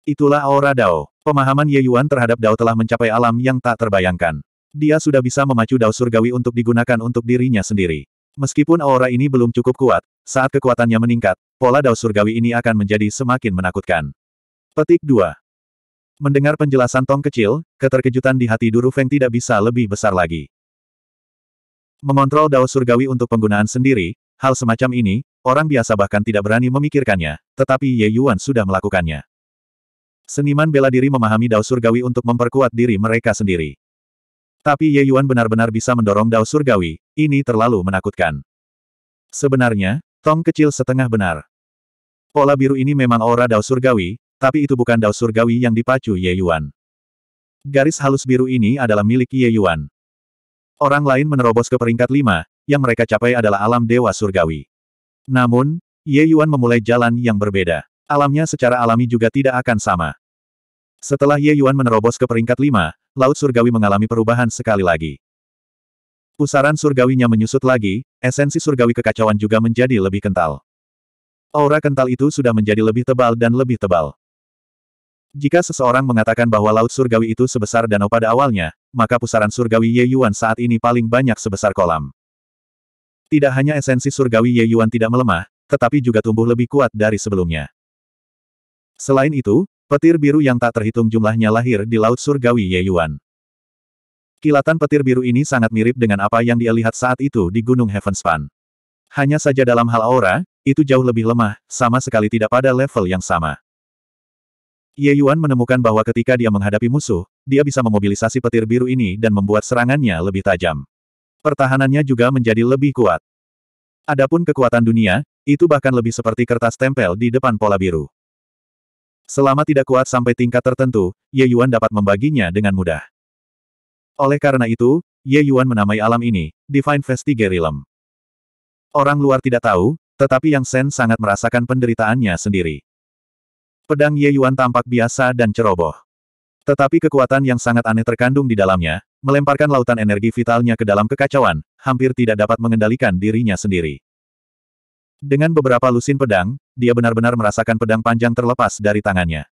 Itulah aura Dao. Pemahaman Ye Yuan terhadap Dao telah mencapai alam yang tak terbayangkan. Dia sudah bisa memacu Dao Surgawi untuk digunakan untuk dirinya sendiri. Meskipun aura ini belum cukup kuat, saat kekuatannya meningkat, pola dao surgawi ini akan menjadi semakin menakutkan. Petik 2. Mendengar penjelasan Tong kecil, keterkejutan di hati Duru Feng tidak bisa lebih besar lagi. Mengontrol dao surgawi untuk penggunaan sendiri, hal semacam ini, orang biasa bahkan tidak berani memikirkannya, tetapi Ye Yuan sudah melakukannya. Seniman bela diri memahami dao surgawi untuk memperkuat diri mereka sendiri. Tapi Ye Yuan benar-benar bisa mendorong dao surgawi, ini terlalu menakutkan. Sebenarnya, tong kecil setengah benar. Pola biru ini memang aura dao surgawi, tapi itu bukan dao surgawi yang dipacu Ye Yuan. Garis halus biru ini adalah milik Ye Yuan. Orang lain menerobos ke peringkat lima, yang mereka capai adalah alam dewa surgawi. Namun, Ye Yuan memulai jalan yang berbeda. Alamnya secara alami juga tidak akan sama. Setelah Ye Yuan menerobos ke peringkat lima, Laut Surgawi mengalami perubahan sekali lagi. Pusaran surgawinya menyusut lagi, esensi surgawi kekacauan juga menjadi lebih kental. Aura kental itu sudah menjadi lebih tebal dan lebih tebal. Jika seseorang mengatakan bahwa laut surgawi itu sebesar danau pada awalnya, maka pusaran surgawi Ye Yuan saat ini paling banyak sebesar kolam. Tidak hanya esensi surgawi Ye Yuan tidak melemah, tetapi juga tumbuh lebih kuat dari sebelumnya. Selain itu, Petir biru yang tak terhitung jumlahnya lahir di Laut Surgawi Yeyuan. Kilatan petir biru ini sangat mirip dengan apa yang dia lihat saat itu di Gunung Heavenspan. Hanya saja dalam hal aura, itu jauh lebih lemah, sama sekali tidak pada level yang sama. Ye Yuan menemukan bahwa ketika dia menghadapi musuh, dia bisa memobilisasi petir biru ini dan membuat serangannya lebih tajam. Pertahanannya juga menjadi lebih kuat. Adapun kekuatan dunia, itu bahkan lebih seperti kertas tempel di depan pola biru. Selama tidak kuat sampai tingkat tertentu, Ye Yuan dapat membaginya dengan mudah. Oleh karena itu, Ye Yuan menamai alam ini, Divine Vestige Realm. Orang luar tidak tahu, tetapi Yang Sen sangat merasakan penderitaannya sendiri. Pedang Ye Yuan tampak biasa dan ceroboh. Tetapi kekuatan yang sangat aneh terkandung di dalamnya, melemparkan lautan energi vitalnya ke dalam kekacauan, hampir tidak dapat mengendalikan dirinya sendiri. Dengan beberapa lusin pedang, dia benar-benar merasakan pedang panjang terlepas dari tangannya.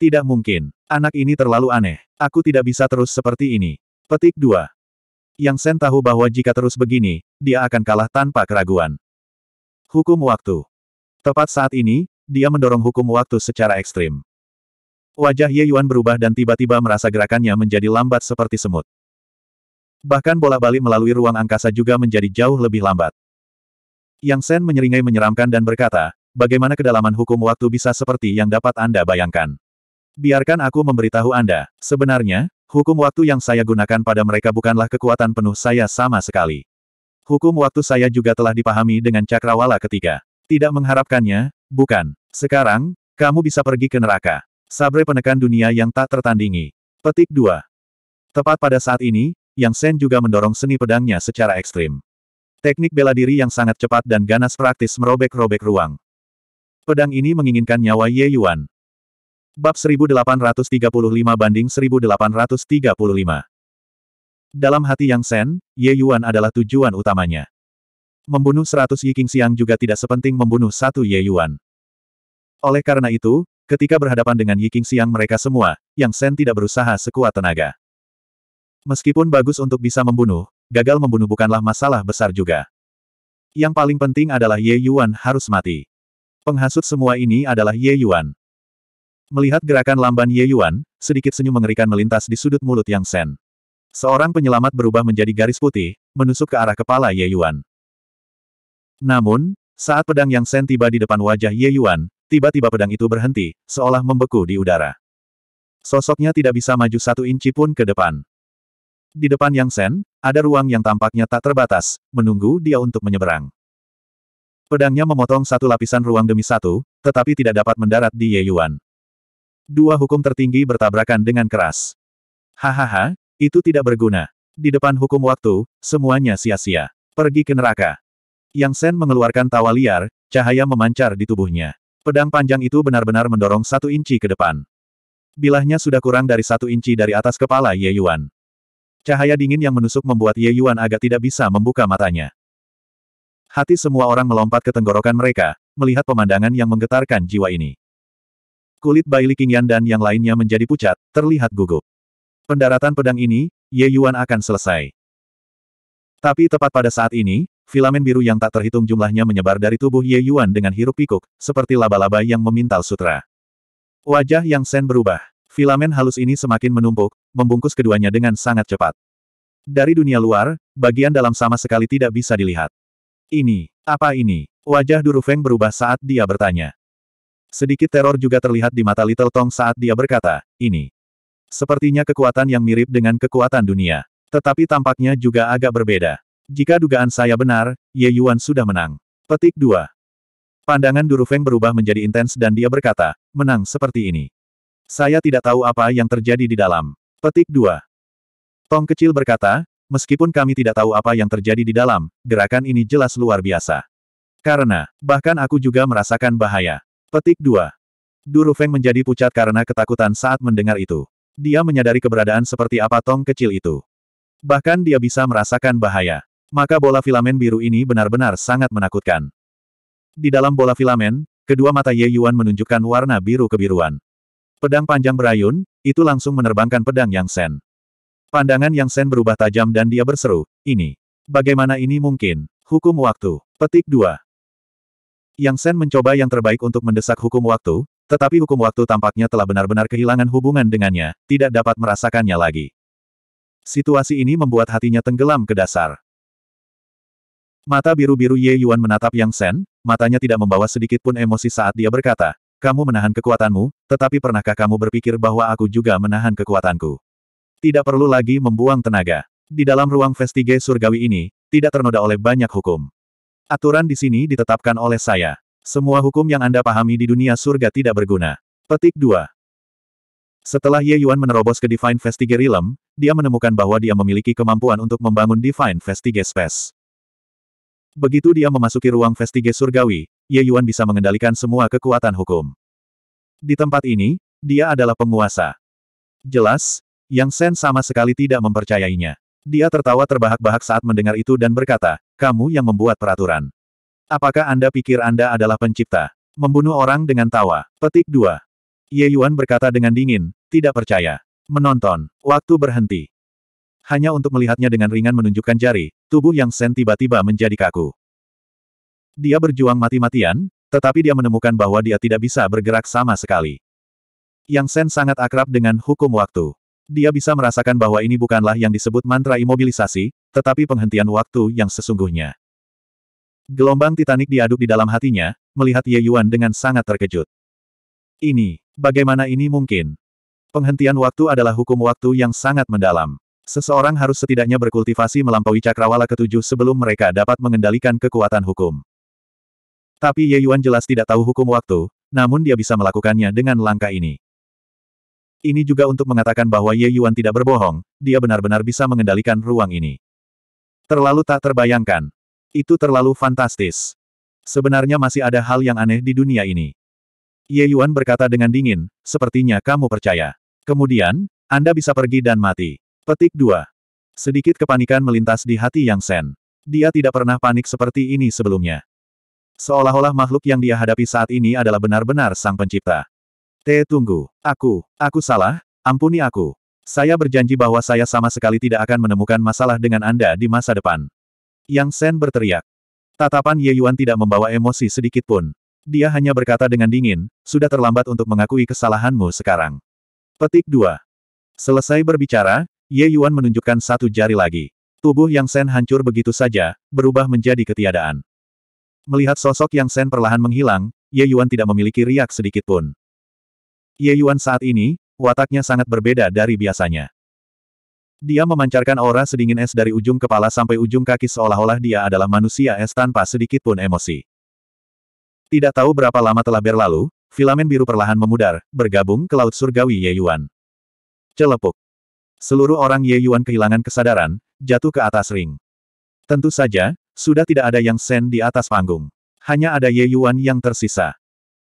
Tidak mungkin. Anak ini terlalu aneh. Aku tidak bisa terus seperti ini. Petik 2. Yang Sen tahu bahwa jika terus begini, dia akan kalah tanpa keraguan. Hukum waktu. Tepat saat ini, dia mendorong hukum waktu secara ekstrim. Wajah Ye Yuan berubah dan tiba-tiba merasa gerakannya menjadi lambat seperti semut. Bahkan bola balik melalui ruang angkasa juga menjadi jauh lebih lambat. Yang Sen menyeringai menyeramkan dan berkata, Bagaimana kedalaman hukum waktu bisa seperti yang dapat Anda bayangkan? Biarkan aku memberitahu Anda, sebenarnya, hukum waktu yang saya gunakan pada mereka bukanlah kekuatan penuh saya sama sekali. Hukum waktu saya juga telah dipahami dengan cakrawala ketiga. Tidak mengharapkannya, bukan. Sekarang, kamu bisa pergi ke neraka. Sabre penekan dunia yang tak tertandingi. Petik 2. Tepat pada saat ini, Yang Sen juga mendorong seni pedangnya secara ekstrim. Teknik bela diri yang sangat cepat dan ganas praktis merobek-robek ruang. Pedang ini menginginkan nyawa Ye Yuan. Bab 1835 banding 1835. Dalam hati Yang Sen, Ye Yuan adalah tujuan utamanya. Membunuh 100 Yi Siang juga tidak sepenting membunuh satu Ye Yuan. Oleh karena itu, ketika berhadapan dengan Yi Siang mereka semua, Yang Sen tidak berusaha sekuat tenaga. Meskipun bagus untuk bisa membunuh, gagal membunuh bukanlah masalah besar juga. Yang paling penting adalah Ye Yuan harus mati. Penghasut semua ini adalah Ye Yuan. Melihat gerakan lamban Ye Yuan, sedikit senyum mengerikan melintas di sudut mulut Yang Sen. Seorang penyelamat berubah menjadi garis putih, menusuk ke arah kepala Ye Yuan. Namun, saat pedang Yang Sen tiba di depan wajah Ye Yuan, tiba-tiba pedang itu berhenti, seolah membeku di udara. Sosoknya tidak bisa maju satu inci pun ke depan. Di depan Yang Sen, ada ruang yang tampaknya tak terbatas, menunggu dia untuk menyeberang. Pedangnya memotong satu lapisan ruang demi satu, tetapi tidak dapat mendarat di Ye Yuan. Dua hukum tertinggi bertabrakan dengan keras. Hahaha, itu tidak berguna. Di depan hukum waktu, semuanya sia-sia. Pergi ke neraka. Yang Sen mengeluarkan tawa liar, cahaya memancar di tubuhnya. Pedang panjang itu benar-benar mendorong satu inci ke depan. Bilahnya sudah kurang dari satu inci dari atas kepala Ye Yuan. Cahaya dingin yang menusuk membuat Ye Yuan agak tidak bisa membuka matanya. Hati semua orang melompat ke tenggorokan mereka, melihat pemandangan yang menggetarkan jiwa ini. Kulit Baili Qingyan dan yang lainnya menjadi pucat, terlihat gugup. Pendaratan pedang ini, Ye Yuan akan selesai. Tapi tepat pada saat ini, filamen biru yang tak terhitung jumlahnya menyebar dari tubuh Ye Yuan dengan hirup pikuk, seperti laba-laba yang memintal sutra. Wajah yang Sen berubah. Filamen halus ini semakin menumpuk, membungkus keduanya dengan sangat cepat. Dari dunia luar, bagian dalam sama sekali tidak bisa dilihat. Ini, apa ini? Wajah Durufeng berubah saat dia bertanya. Sedikit teror juga terlihat di mata Little Tong saat dia berkata, ini. Sepertinya kekuatan yang mirip dengan kekuatan dunia. Tetapi tampaknya juga agak berbeda. Jika dugaan saya benar, Ye Yuan sudah menang. Petik 2. Pandangan Durufeng berubah menjadi intens dan dia berkata, menang seperti ini. Saya tidak tahu apa yang terjadi di dalam. Petik 2. Tong kecil berkata, Meskipun kami tidak tahu apa yang terjadi di dalam, gerakan ini jelas luar biasa. Karena, bahkan aku juga merasakan bahaya. Petik 2. Feng menjadi pucat karena ketakutan saat mendengar itu. Dia menyadari keberadaan seperti apa tong kecil itu. Bahkan dia bisa merasakan bahaya. Maka bola filamen biru ini benar-benar sangat menakutkan. Di dalam bola filamen, kedua mata Ye Yuan menunjukkan warna biru kebiruan. Pedang panjang berayun, itu langsung menerbangkan pedang Yang Sen. Pandangan Yang Sen berubah tajam dan dia berseru, ini. Bagaimana ini mungkin? Hukum waktu. Petik 2. Yang Sen mencoba yang terbaik untuk mendesak hukum waktu, tetapi hukum waktu tampaknya telah benar-benar kehilangan hubungan dengannya, tidak dapat merasakannya lagi. Situasi ini membuat hatinya tenggelam ke dasar. Mata biru-biru Ye Yuan menatap Yang Sen, matanya tidak membawa sedikit pun emosi saat dia berkata, kamu menahan kekuatanmu, tetapi pernahkah kamu berpikir bahwa aku juga menahan kekuatanku? Tidak perlu lagi membuang tenaga. Di dalam ruang vestige surgawi ini, tidak ternoda oleh banyak hukum. Aturan di sini ditetapkan oleh saya. Semua hukum yang Anda pahami di dunia surga tidak berguna. Petik 2. Setelah Ye Yuan menerobos ke Divine Vestige Realm, dia menemukan bahwa dia memiliki kemampuan untuk membangun Divine Vestige Space. Begitu dia memasuki ruang Vestige Surgawi, Ye Yuan bisa mengendalikan semua kekuatan hukum. Di tempat ini, dia adalah penguasa. Jelas, yang Sen sama sekali tidak mempercayainya. Dia tertawa terbahak-bahak saat mendengar itu dan berkata, kamu yang membuat peraturan. Apakah Anda pikir Anda adalah pencipta? Membunuh orang dengan tawa. Petik 2. Ye Yuan berkata dengan dingin, tidak percaya. Menonton. Waktu berhenti. Hanya untuk melihatnya dengan ringan menunjukkan jari, tubuh Yang Sen tiba-tiba menjadi kaku. Dia berjuang mati-matian, tetapi dia menemukan bahwa dia tidak bisa bergerak sama sekali. Yang Sen sangat akrab dengan hukum waktu. Dia bisa merasakan bahwa ini bukanlah yang disebut mantra imobilisasi, tetapi penghentian waktu yang sesungguhnya. Gelombang titanik diaduk di dalam hatinya, melihat Ye Yuan dengan sangat terkejut. Ini, bagaimana ini mungkin? Penghentian waktu adalah hukum waktu yang sangat mendalam. Seseorang harus setidaknya berkultivasi melampaui cakrawala ketujuh sebelum mereka dapat mengendalikan kekuatan hukum. Tapi Ye Yuan jelas tidak tahu hukum waktu, namun dia bisa melakukannya dengan langkah ini. Ini juga untuk mengatakan bahwa Ye Yuan tidak berbohong, dia benar-benar bisa mengendalikan ruang ini. Terlalu tak terbayangkan. Itu terlalu fantastis. Sebenarnya masih ada hal yang aneh di dunia ini. Ye Yuan berkata dengan dingin, sepertinya kamu percaya. Kemudian, Anda bisa pergi dan mati. Petik 2. Sedikit kepanikan melintas di hati Yang Sen. Dia tidak pernah panik seperti ini sebelumnya. Seolah-olah makhluk yang dia hadapi saat ini adalah benar-benar sang pencipta. Te tunggu. Aku, aku salah, ampuni aku. Saya berjanji bahwa saya sama sekali tidak akan menemukan masalah dengan Anda di masa depan. Yang Sen berteriak. Tatapan Ye Yuan tidak membawa emosi sedikit pun. Dia hanya berkata dengan dingin, sudah terlambat untuk mengakui kesalahanmu sekarang. Petik 2. Selesai berbicara, Ye Yuan menunjukkan satu jari lagi. Tubuh Yang Sen hancur begitu saja, berubah menjadi ketiadaan. Melihat sosok Yang Sen perlahan menghilang, Ye Yuan tidak memiliki riak sedikit pun. Ye Yuan saat ini, wataknya sangat berbeda dari biasanya. Dia memancarkan aura sedingin es dari ujung kepala sampai ujung kaki seolah-olah dia adalah manusia es tanpa sedikit pun emosi. Tidak tahu berapa lama telah berlalu, filamen biru perlahan memudar, bergabung ke laut surgawi Ye Yuan. Celepuk. Seluruh orang Ye Yuan kehilangan kesadaran, jatuh ke atas ring. Tentu saja, sudah tidak ada yang sen di atas panggung. Hanya ada Ye Yuan yang tersisa.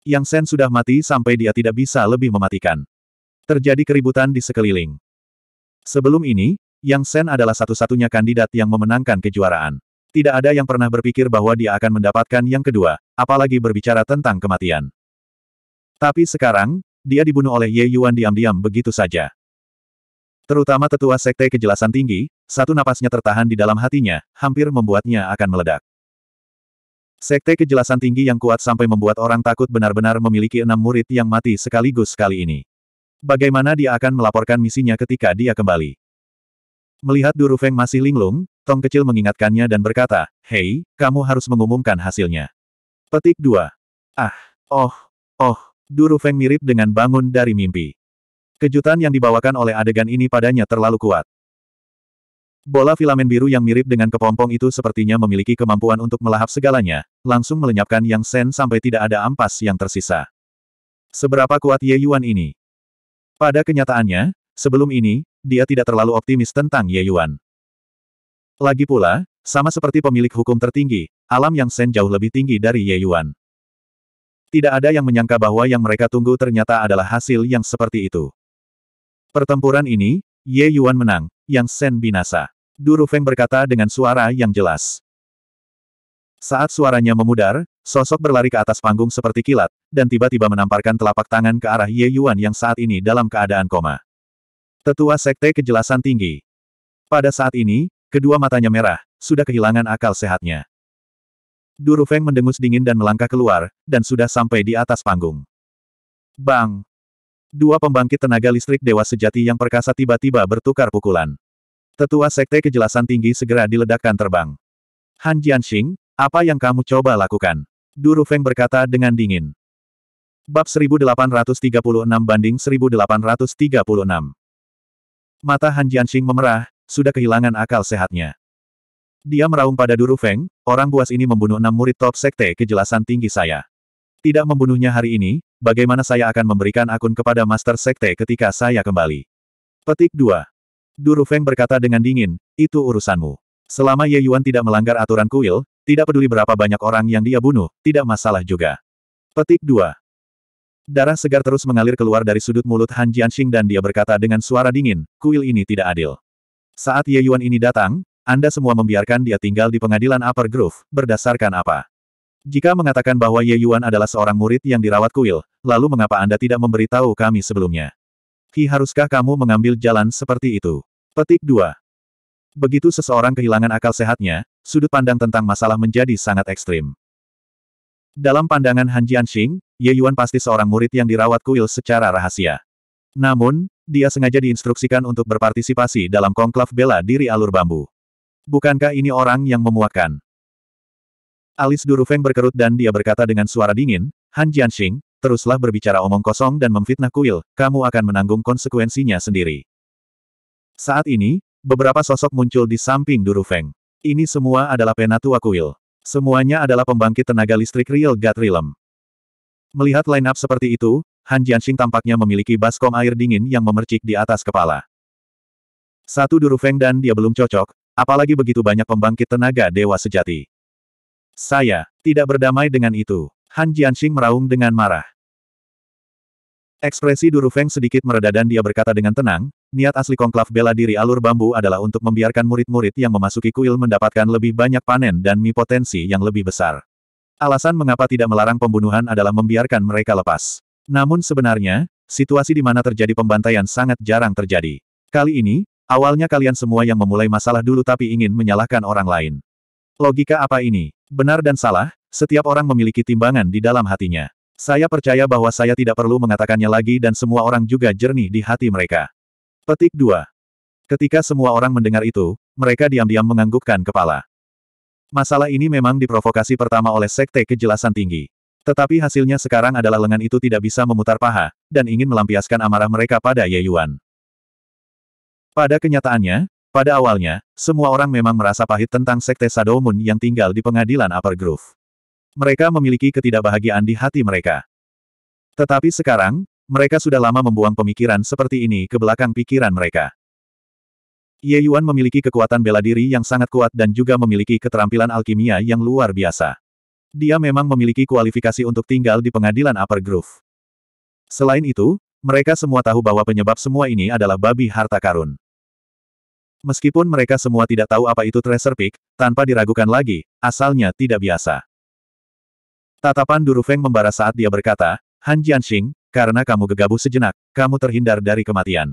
Yang Sen sudah mati sampai dia tidak bisa lebih mematikan. Terjadi keributan di sekeliling. Sebelum ini, Yang Sen adalah satu-satunya kandidat yang memenangkan kejuaraan. Tidak ada yang pernah berpikir bahwa dia akan mendapatkan yang kedua, apalagi berbicara tentang kematian. Tapi sekarang, dia dibunuh oleh Ye Yuan diam-diam begitu saja. Terutama tetua sekte kejelasan tinggi, satu napasnya tertahan di dalam hatinya, hampir membuatnya akan meledak. Sekte kejelasan tinggi yang kuat sampai membuat orang takut benar-benar memiliki enam murid yang mati sekaligus kali ini. Bagaimana dia akan melaporkan misinya ketika dia kembali? Melihat Duru Feng masih linglung, Tong kecil mengingatkannya dan berkata, Hei, kamu harus mengumumkan hasilnya. Petik 2. Ah, oh, oh, Duru Feng mirip dengan bangun dari mimpi. Kejutan yang dibawakan oleh adegan ini padanya terlalu kuat. Bola filamen biru yang mirip dengan kepompong itu sepertinya memiliki kemampuan untuk melahap segalanya, langsung melenyapkan Yang Sen sampai tidak ada ampas yang tersisa. Seberapa kuat Ye Yuan ini? Pada kenyataannya, sebelum ini, dia tidak terlalu optimis tentang Ye Yuan. Lagi pula, sama seperti pemilik hukum tertinggi, alam Yang Sen jauh lebih tinggi dari Ye Yuan. Tidak ada yang menyangka bahwa yang mereka tunggu ternyata adalah hasil yang seperti itu. Pertempuran ini, Ye Yuan menang, Yang Sen binasa. Duru Feng berkata dengan suara yang jelas. Saat suaranya memudar, sosok berlari ke atas panggung seperti kilat, dan tiba-tiba menamparkan telapak tangan ke arah Ye Yuan yang saat ini dalam keadaan koma. Tetua Sekte Kejelasan Tinggi. Pada saat ini, kedua matanya merah, sudah kehilangan akal sehatnya. Duru Feng mendengus dingin dan melangkah keluar, dan sudah sampai di atas panggung. Bang! Dua pembangkit tenaga listrik dewa sejati yang perkasa tiba-tiba bertukar pukulan. Tetua Sekte Kejelasan Tinggi segera diledakkan terbang. Han Jianxing, apa yang kamu coba lakukan? Duru Feng berkata dengan dingin. Bab 1836 banding 1836. Mata Han Jianxing memerah, sudah kehilangan akal sehatnya. Dia meraung pada Duru Feng, orang buas ini membunuh enam murid top sekte kejelasan tinggi saya. Tidak membunuhnya hari ini, bagaimana saya akan memberikan akun kepada master sekte ketika saya kembali. Petik 2. Duru Feng berkata dengan dingin, itu urusanmu. Selama Ye Yuan tidak melanggar aturan kuil, tidak peduli berapa banyak orang yang dia bunuh, tidak masalah juga. Petik 2. Darah segar terus mengalir keluar dari sudut mulut Han Jianxing dan dia berkata dengan suara dingin, kuil ini tidak adil. Saat Ye Yuan ini datang, Anda semua membiarkan dia tinggal di pengadilan Upper Grove. berdasarkan apa? Jika mengatakan bahwa Ye Yuan adalah seorang murid yang dirawat kuil, lalu mengapa Anda tidak memberitahu kami sebelumnya? Ki haruskah kamu mengambil jalan seperti itu? Petik 2. Begitu seseorang kehilangan akal sehatnya, sudut pandang tentang masalah menjadi sangat ekstrim. Dalam pandangan Han Jianxing, Ye Yuan pasti seorang murid yang dirawat kuil secara rahasia. Namun, dia sengaja diinstruksikan untuk berpartisipasi dalam konklav bela diri alur bambu. Bukankah ini orang yang memuakkan? Alis Durufeng berkerut dan dia berkata dengan suara dingin, Han Jianxing, teruslah berbicara omong kosong dan memfitnah kuil, kamu akan menanggung konsekuensinya sendiri. Saat ini, beberapa sosok muncul di samping Duru Feng. Ini semua adalah Penatua Kuil. Semuanya adalah pembangkit tenaga listrik Real God Realm. Melihat line up seperti itu, Han Jianxing tampaknya memiliki baskom air dingin yang memercik di atas kepala. Satu Duru Feng dan dia belum cocok, apalagi begitu banyak pembangkit tenaga dewa sejati. Saya tidak berdamai dengan itu. Han Jianxing meraung dengan marah. Ekspresi Duru Feng sedikit meredah dan dia berkata dengan tenang, Niat asli konklav bela diri alur bambu adalah untuk membiarkan murid-murid yang memasuki kuil mendapatkan lebih banyak panen dan mi potensi yang lebih besar. Alasan mengapa tidak melarang pembunuhan adalah membiarkan mereka lepas. Namun sebenarnya, situasi di mana terjadi pembantaian sangat jarang terjadi. Kali ini, awalnya kalian semua yang memulai masalah dulu tapi ingin menyalahkan orang lain. Logika apa ini? Benar dan salah, setiap orang memiliki timbangan di dalam hatinya. Saya percaya bahwa saya tidak perlu mengatakannya lagi dan semua orang juga jernih di hati mereka. Petik 2. Ketika semua orang mendengar itu, mereka diam-diam menganggukkan kepala. Masalah ini memang diprovokasi pertama oleh Sekte Kejelasan Tinggi. Tetapi hasilnya sekarang adalah lengan itu tidak bisa memutar paha, dan ingin melampiaskan amarah mereka pada Ye Yuan. Pada kenyataannya, pada awalnya, semua orang memang merasa pahit tentang Sekte Sadomun yang tinggal di pengadilan Upper Grove. Mereka memiliki ketidakbahagiaan di hati mereka. Tetapi sekarang, mereka sudah lama membuang pemikiran seperti ini ke belakang pikiran mereka. Ye Yuan memiliki kekuatan bela diri yang sangat kuat dan juga memiliki keterampilan alkimia yang luar biasa. Dia memang memiliki kualifikasi untuk tinggal di pengadilan Upper Grove. Selain itu, mereka semua tahu bahwa penyebab semua ini adalah babi harta karun. Meskipun mereka semua tidak tahu apa itu Treasure Peak, tanpa diragukan lagi, asalnya tidak biasa. Tatapan Durufeng membara saat dia berkata, Han Jianxing, karena kamu gegabah sejenak, kamu terhindar dari kematian.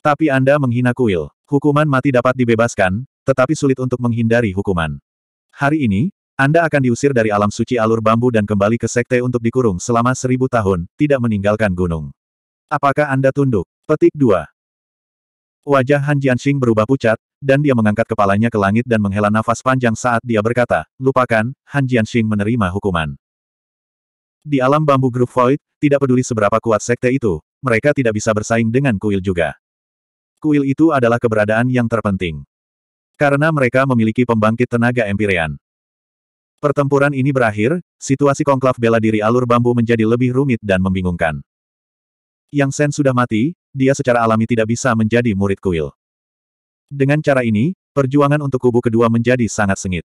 Tapi Anda menghina kuil. Hukuman mati dapat dibebaskan, tetapi sulit untuk menghindari hukuman. Hari ini, Anda akan diusir dari alam suci alur bambu dan kembali ke sekte untuk dikurung selama seribu tahun, tidak meninggalkan gunung. Apakah Anda tunduk? Petik 2. Wajah Han Jianxing berubah pucat, dan dia mengangkat kepalanya ke langit dan menghela nafas panjang saat dia berkata, lupakan, Han Jianxing menerima hukuman. Di alam bambu grup Void, tidak peduli seberapa kuat sekte itu, mereka tidak bisa bersaing dengan kuil juga. Kuil itu adalah keberadaan yang terpenting. Karena mereka memiliki pembangkit tenaga empirean. Pertempuran ini berakhir, situasi konklav bela diri alur bambu menjadi lebih rumit dan membingungkan. Yang Sen sudah mati, dia secara alami tidak bisa menjadi murid kuil. Dengan cara ini, perjuangan untuk kubu kedua menjadi sangat sengit.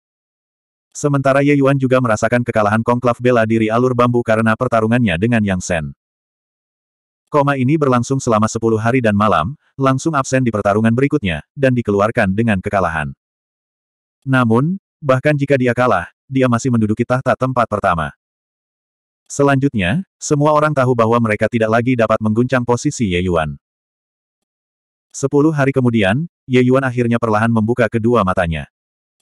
Sementara Ye Yuan juga merasakan kekalahan konklav bela diri alur bambu karena pertarungannya dengan Yang Sen. Koma ini berlangsung selama 10 hari dan malam, langsung absen di pertarungan berikutnya, dan dikeluarkan dengan kekalahan. Namun, bahkan jika dia kalah, dia masih menduduki tahta tempat pertama. Selanjutnya, semua orang tahu bahwa mereka tidak lagi dapat mengguncang posisi Ye Yuan. Sepuluh hari kemudian, Ye Yuan akhirnya perlahan membuka kedua matanya.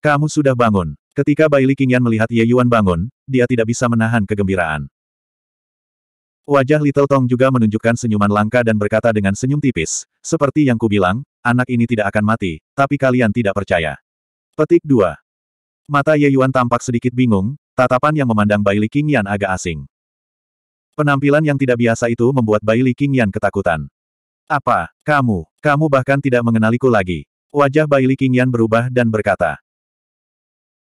Kamu sudah bangun. Ketika Bai Li Qingyan melihat Ye Yuan bangun, dia tidak bisa menahan kegembiraan. Wajah Little Tong juga menunjukkan senyuman langka dan berkata dengan senyum tipis, seperti yang kubilang, anak ini tidak akan mati, tapi kalian tidak percaya. Petik 2. Mata Ye Yuan tampak sedikit bingung, tatapan yang memandang Bai Li Qingyan agak asing. Penampilan yang tidak biasa itu membuat Bai Li Qingyan ketakutan. Apa, kamu, kamu bahkan tidak mengenaliku lagi. Wajah Bai Li Qingyan berubah dan berkata.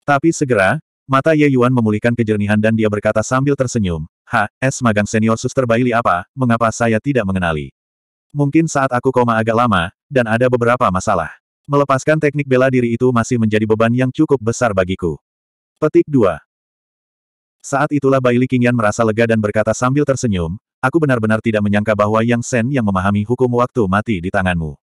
Tapi segera, mata Ye Yuan memulihkan kejernihan dan dia berkata sambil tersenyum, Ha, es magang senior suster Baili apa, mengapa saya tidak mengenali? Mungkin saat aku koma agak lama, dan ada beberapa masalah. Melepaskan teknik bela diri itu masih menjadi beban yang cukup besar bagiku. Petik 2. Saat itulah Baili Yan merasa lega dan berkata sambil tersenyum, aku benar-benar tidak menyangka bahwa Yang Sen yang memahami hukum waktu mati di tanganmu.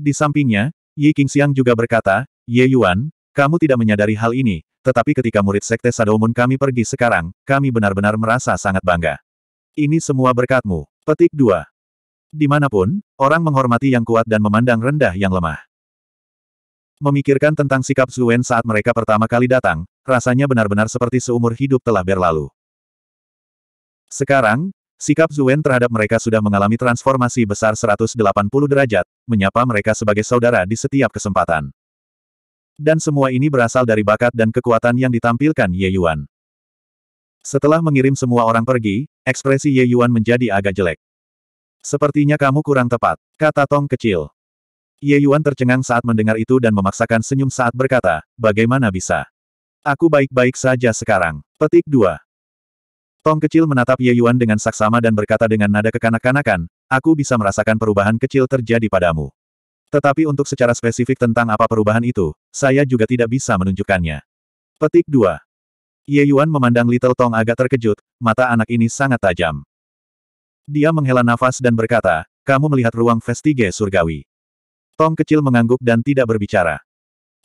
Di sampingnya, Yi Qingxiang juga berkata, Ye Yuan, kamu tidak menyadari hal ini, tetapi ketika murid Sekte Sadomun kami pergi sekarang, kami benar-benar merasa sangat bangga. Ini semua berkatmu. Petik 2. Dimanapun, orang menghormati yang kuat dan memandang rendah yang lemah. Memikirkan tentang sikap Zuen saat mereka pertama kali datang, rasanya benar-benar seperti seumur hidup telah berlalu. Sekarang, sikap Zuen terhadap mereka sudah mengalami transformasi besar 180 derajat, menyapa mereka sebagai saudara di setiap kesempatan. Dan semua ini berasal dari bakat dan kekuatan yang ditampilkan Ye Yuan. Setelah mengirim semua orang pergi, ekspresi Ye Yuan menjadi agak jelek. Sepertinya kamu kurang tepat, kata Tong kecil. Ye Yuan tercengang saat mendengar itu dan memaksakan senyum saat berkata, bagaimana bisa? Aku baik-baik saja sekarang. Petik 2. Tong kecil menatap Ye Yuan dengan saksama dan berkata dengan nada kekanak-kanakan, aku bisa merasakan perubahan kecil terjadi padamu. Tetapi untuk secara spesifik tentang apa perubahan itu, saya juga tidak bisa menunjukkannya. Petik 2. Ye Yuan memandang Little Tong agak terkejut, mata anak ini sangat tajam. Dia menghela nafas dan berkata, kamu melihat ruang vestige surgawi. Tong kecil mengangguk dan tidak berbicara.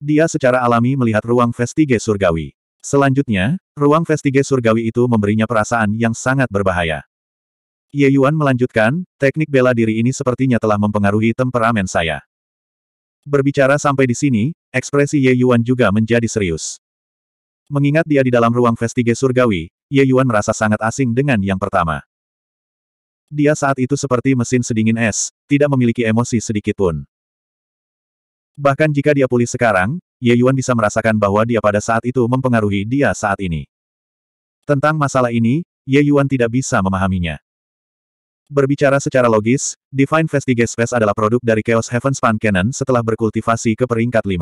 Dia secara alami melihat ruang vestige surgawi. Selanjutnya, ruang vestige surgawi itu memberinya perasaan yang sangat berbahaya. Ye Yuan melanjutkan, teknik bela diri ini sepertinya telah mempengaruhi temperamen saya. Berbicara sampai di sini, ekspresi Ye Yuan juga menjadi serius. Mengingat dia di dalam ruang vestige surgawi, Ye Yuan merasa sangat asing dengan yang pertama. Dia saat itu seperti mesin sedingin es, tidak memiliki emosi sedikit pun. Bahkan jika dia pulih sekarang, Ye Yuan bisa merasakan bahwa dia pada saat itu mempengaruhi dia saat ini. Tentang masalah ini, Ye Yuan tidak bisa memahaminya. Berbicara secara logis, Divine Vestige Space adalah produk dari Chaos Heaven Span Cannon setelah berkultivasi ke peringkat 5.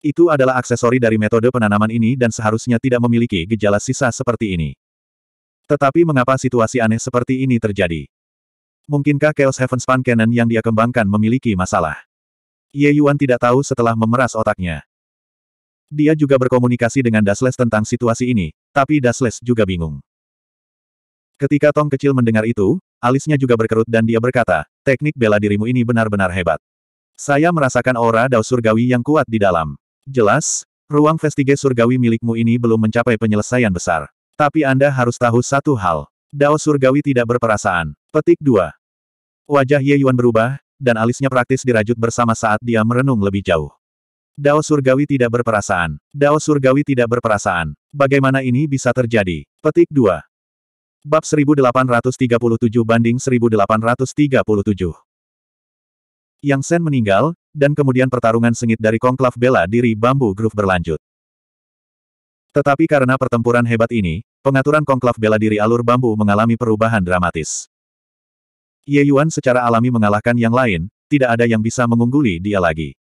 Itu adalah aksesori dari metode penanaman ini dan seharusnya tidak memiliki gejala sisa seperti ini. Tetapi mengapa situasi aneh seperti ini terjadi? Mungkinkah Chaos Heaven Span Cannon yang dia kembangkan memiliki masalah? Ye Yuan tidak tahu setelah memeras otaknya. Dia juga berkomunikasi dengan Dasles tentang situasi ini, tapi Dasles juga bingung. Ketika tong kecil mendengar itu, alisnya juga berkerut dan dia berkata, teknik bela dirimu ini benar-benar hebat. Saya merasakan aura dao surgawi yang kuat di dalam. Jelas, ruang vestige surgawi milikmu ini belum mencapai penyelesaian besar. Tapi Anda harus tahu satu hal. Dao surgawi tidak berperasaan. Petik 2. Wajah Ye Yuan berubah, dan alisnya praktis dirajut bersama saat dia merenung lebih jauh. Dao surgawi tidak berperasaan. Dao surgawi tidak berperasaan. Bagaimana ini bisa terjadi? Petik 2. Bab 1837 banding 1837. Yang Sen meninggal, dan kemudian pertarungan sengit dari konklav bela diri bambu Groove berlanjut. Tetapi karena pertempuran hebat ini, pengaturan konklav bela diri alur bambu mengalami perubahan dramatis. Ye Yuan secara alami mengalahkan yang lain, tidak ada yang bisa mengungguli dia lagi.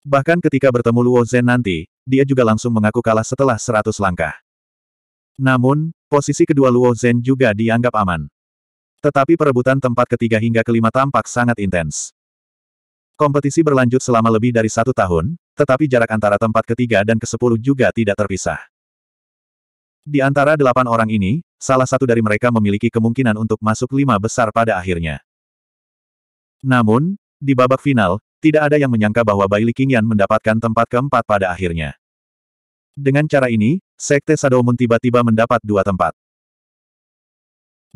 Bahkan ketika bertemu Luo Zhen nanti, dia juga langsung mengaku kalah setelah 100 langkah. Namun, posisi kedua Luo Zhen juga dianggap aman. Tetapi perebutan tempat ketiga hingga kelima tampak sangat intens. Kompetisi berlanjut selama lebih dari satu tahun, tetapi jarak antara tempat ketiga dan ke ke-10 juga tidak terpisah. Di antara delapan orang ini, salah satu dari mereka memiliki kemungkinan untuk masuk lima besar pada akhirnya. Namun, di babak final, tidak ada yang menyangka bahwa Bai Qingyan mendapatkan tempat keempat pada akhirnya. Dengan cara ini, Sekte Sadomun tiba-tiba mendapat dua tempat.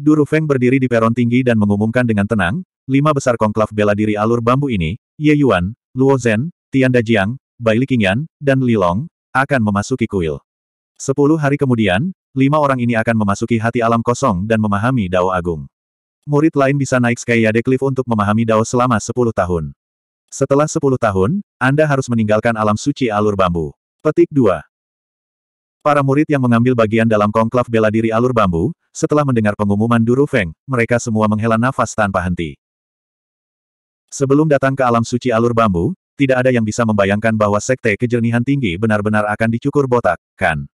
Duru Feng berdiri di peron tinggi dan mengumumkan dengan tenang, lima besar konklav bela diri alur bambu ini, Ye Yuan, Luo Zhen, Tian Dajiang, Bai Qingyan, dan Li Long, akan memasuki kuil. Sepuluh hari kemudian, lima orang ini akan memasuki hati alam kosong dan memahami Dao Agung. Murid lain bisa naik Skyade Cliff untuk memahami Dao selama sepuluh tahun. Setelah sepuluh tahun, Anda harus meninggalkan alam suci alur bambu. Petik 2. Para murid yang mengambil bagian dalam konklav bela diri alur bambu, setelah mendengar pengumuman Duru Feng, mereka semua menghela nafas tanpa henti. Sebelum datang ke alam suci alur bambu, tidak ada yang bisa membayangkan bahwa sekte kejernihan tinggi benar-benar akan dicukur botak, kan?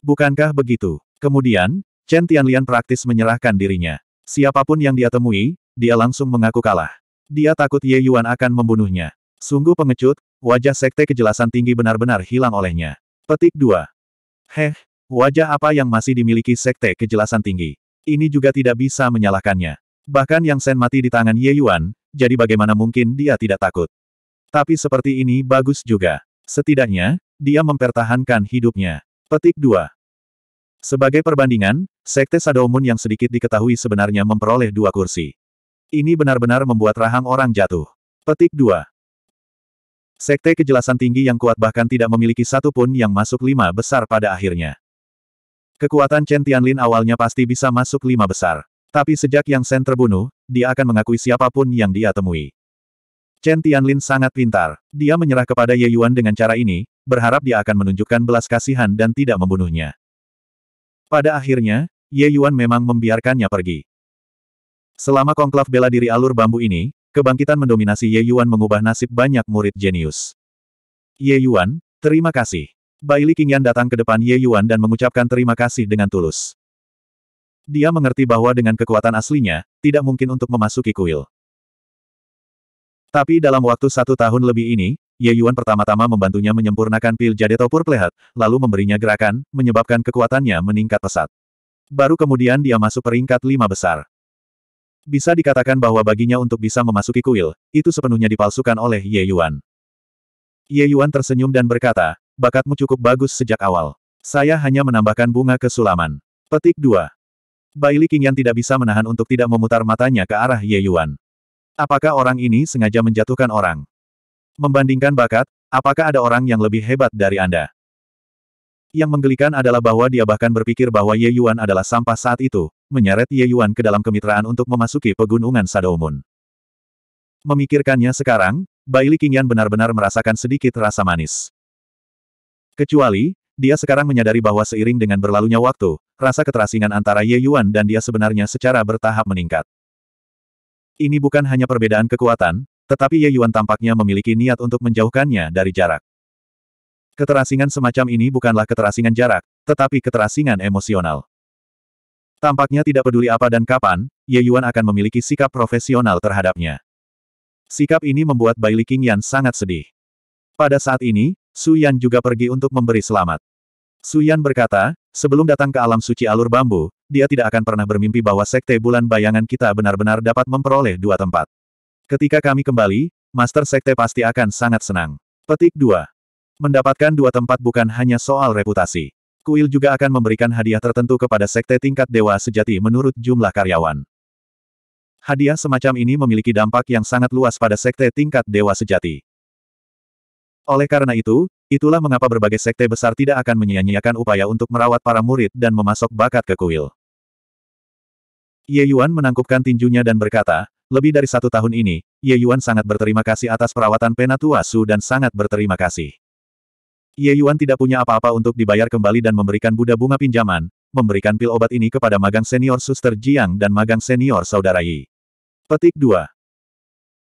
Bukankah begitu? Kemudian, Chen Tianlian praktis menyerahkan dirinya. Siapapun yang dia temui, dia langsung mengaku kalah. Dia takut Ye Yuan akan membunuhnya. Sungguh pengecut, wajah sekte kejelasan tinggi benar-benar hilang olehnya. Petik 2. Heh, wajah apa yang masih dimiliki sekte kejelasan tinggi. Ini juga tidak bisa menyalahkannya. Bahkan yang Sen mati di tangan Ye Yuan, jadi bagaimana mungkin dia tidak takut. Tapi seperti ini bagus juga. Setidaknya, dia mempertahankan hidupnya. Petik 2. Sebagai perbandingan, Sekte Sadomun yang sedikit diketahui sebenarnya memperoleh dua kursi. Ini benar-benar membuat rahang orang jatuh. Petik 2. Sekte kejelasan tinggi yang kuat bahkan tidak memiliki satu pun yang masuk lima besar pada akhirnya. Kekuatan Chen Tianlin awalnya pasti bisa masuk lima besar. Tapi sejak Yang Sen terbunuh, dia akan mengakui siapapun yang dia temui. Chen Tianlin sangat pintar. Dia menyerah kepada Ye Yuan dengan cara ini, berharap dia akan menunjukkan belas kasihan dan tidak membunuhnya. Pada akhirnya, Ye Yuan memang membiarkannya pergi. Selama konklav bela diri alur bambu ini, Kebangkitan mendominasi Ye Yuan mengubah nasib banyak murid jenius. Ye Yuan, terima kasih. Baili Qingyan datang ke depan Ye Yuan dan mengucapkan terima kasih dengan tulus. Dia mengerti bahwa dengan kekuatan aslinya, tidak mungkin untuk memasuki kuil. Tapi dalam waktu satu tahun lebih ini, Ye Yuan pertama-tama membantunya menyempurnakan pil topur Purplehat, lalu memberinya gerakan, menyebabkan kekuatannya meningkat pesat. Baru kemudian dia masuk peringkat lima besar. Bisa dikatakan bahwa baginya untuk bisa memasuki kuil, itu sepenuhnya dipalsukan oleh Ye Yuan. Ye Yuan tersenyum dan berkata, bakatmu cukup bagus sejak awal. Saya hanya menambahkan bunga ke sulaman. Petik 2. Baili Qingyan tidak bisa menahan untuk tidak memutar matanya ke arah Ye Yuan. Apakah orang ini sengaja menjatuhkan orang? Membandingkan bakat, apakah ada orang yang lebih hebat dari Anda? Yang menggelikan adalah bahwa dia bahkan berpikir bahwa Ye Yuan adalah sampah saat itu, menyeret Ye Yuan ke dalam kemitraan untuk memasuki pegunungan Shadow Memikirkannya sekarang, Li Qingyan benar-benar merasakan sedikit rasa manis. Kecuali, dia sekarang menyadari bahwa seiring dengan berlalunya waktu, rasa keterasingan antara Ye Yuan dan dia sebenarnya secara bertahap meningkat. Ini bukan hanya perbedaan kekuatan, tetapi Ye Yuan tampaknya memiliki niat untuk menjauhkannya dari jarak. Keterasingan semacam ini bukanlah keterasingan jarak, tetapi keterasingan emosional. Tampaknya tidak peduli apa dan kapan, Ye Yuan akan memiliki sikap profesional terhadapnya. Sikap ini membuat Bai Li Qingyan sangat sedih. Pada saat ini, Su Yan juga pergi untuk memberi selamat. Su Yan berkata, sebelum datang ke alam suci alur bambu, dia tidak akan pernah bermimpi bahwa sekte bulan bayangan kita benar-benar dapat memperoleh dua tempat. Ketika kami kembali, Master Sekte pasti akan sangat senang. Petik 2. Mendapatkan dua tempat bukan hanya soal reputasi. Kuil juga akan memberikan hadiah tertentu kepada sekte tingkat dewa sejati menurut jumlah karyawan. Hadiah semacam ini memiliki dampak yang sangat luas pada sekte tingkat dewa sejati. Oleh karena itu, itulah mengapa berbagai sekte besar tidak akan menyia-nyiakan upaya untuk merawat para murid dan memasok bakat ke kuil. Ye Yuan menangkupkan tinjunya dan berkata, lebih dari satu tahun ini, Ye Yuan sangat berterima kasih atas perawatan Penatua Su dan sangat berterima kasih. Ye Yuan tidak punya apa-apa untuk dibayar kembali dan memberikan Buddha bunga pinjaman, memberikan pil obat ini kepada magang senior suster Jiang dan magang senior saudara Yi. Petik 2.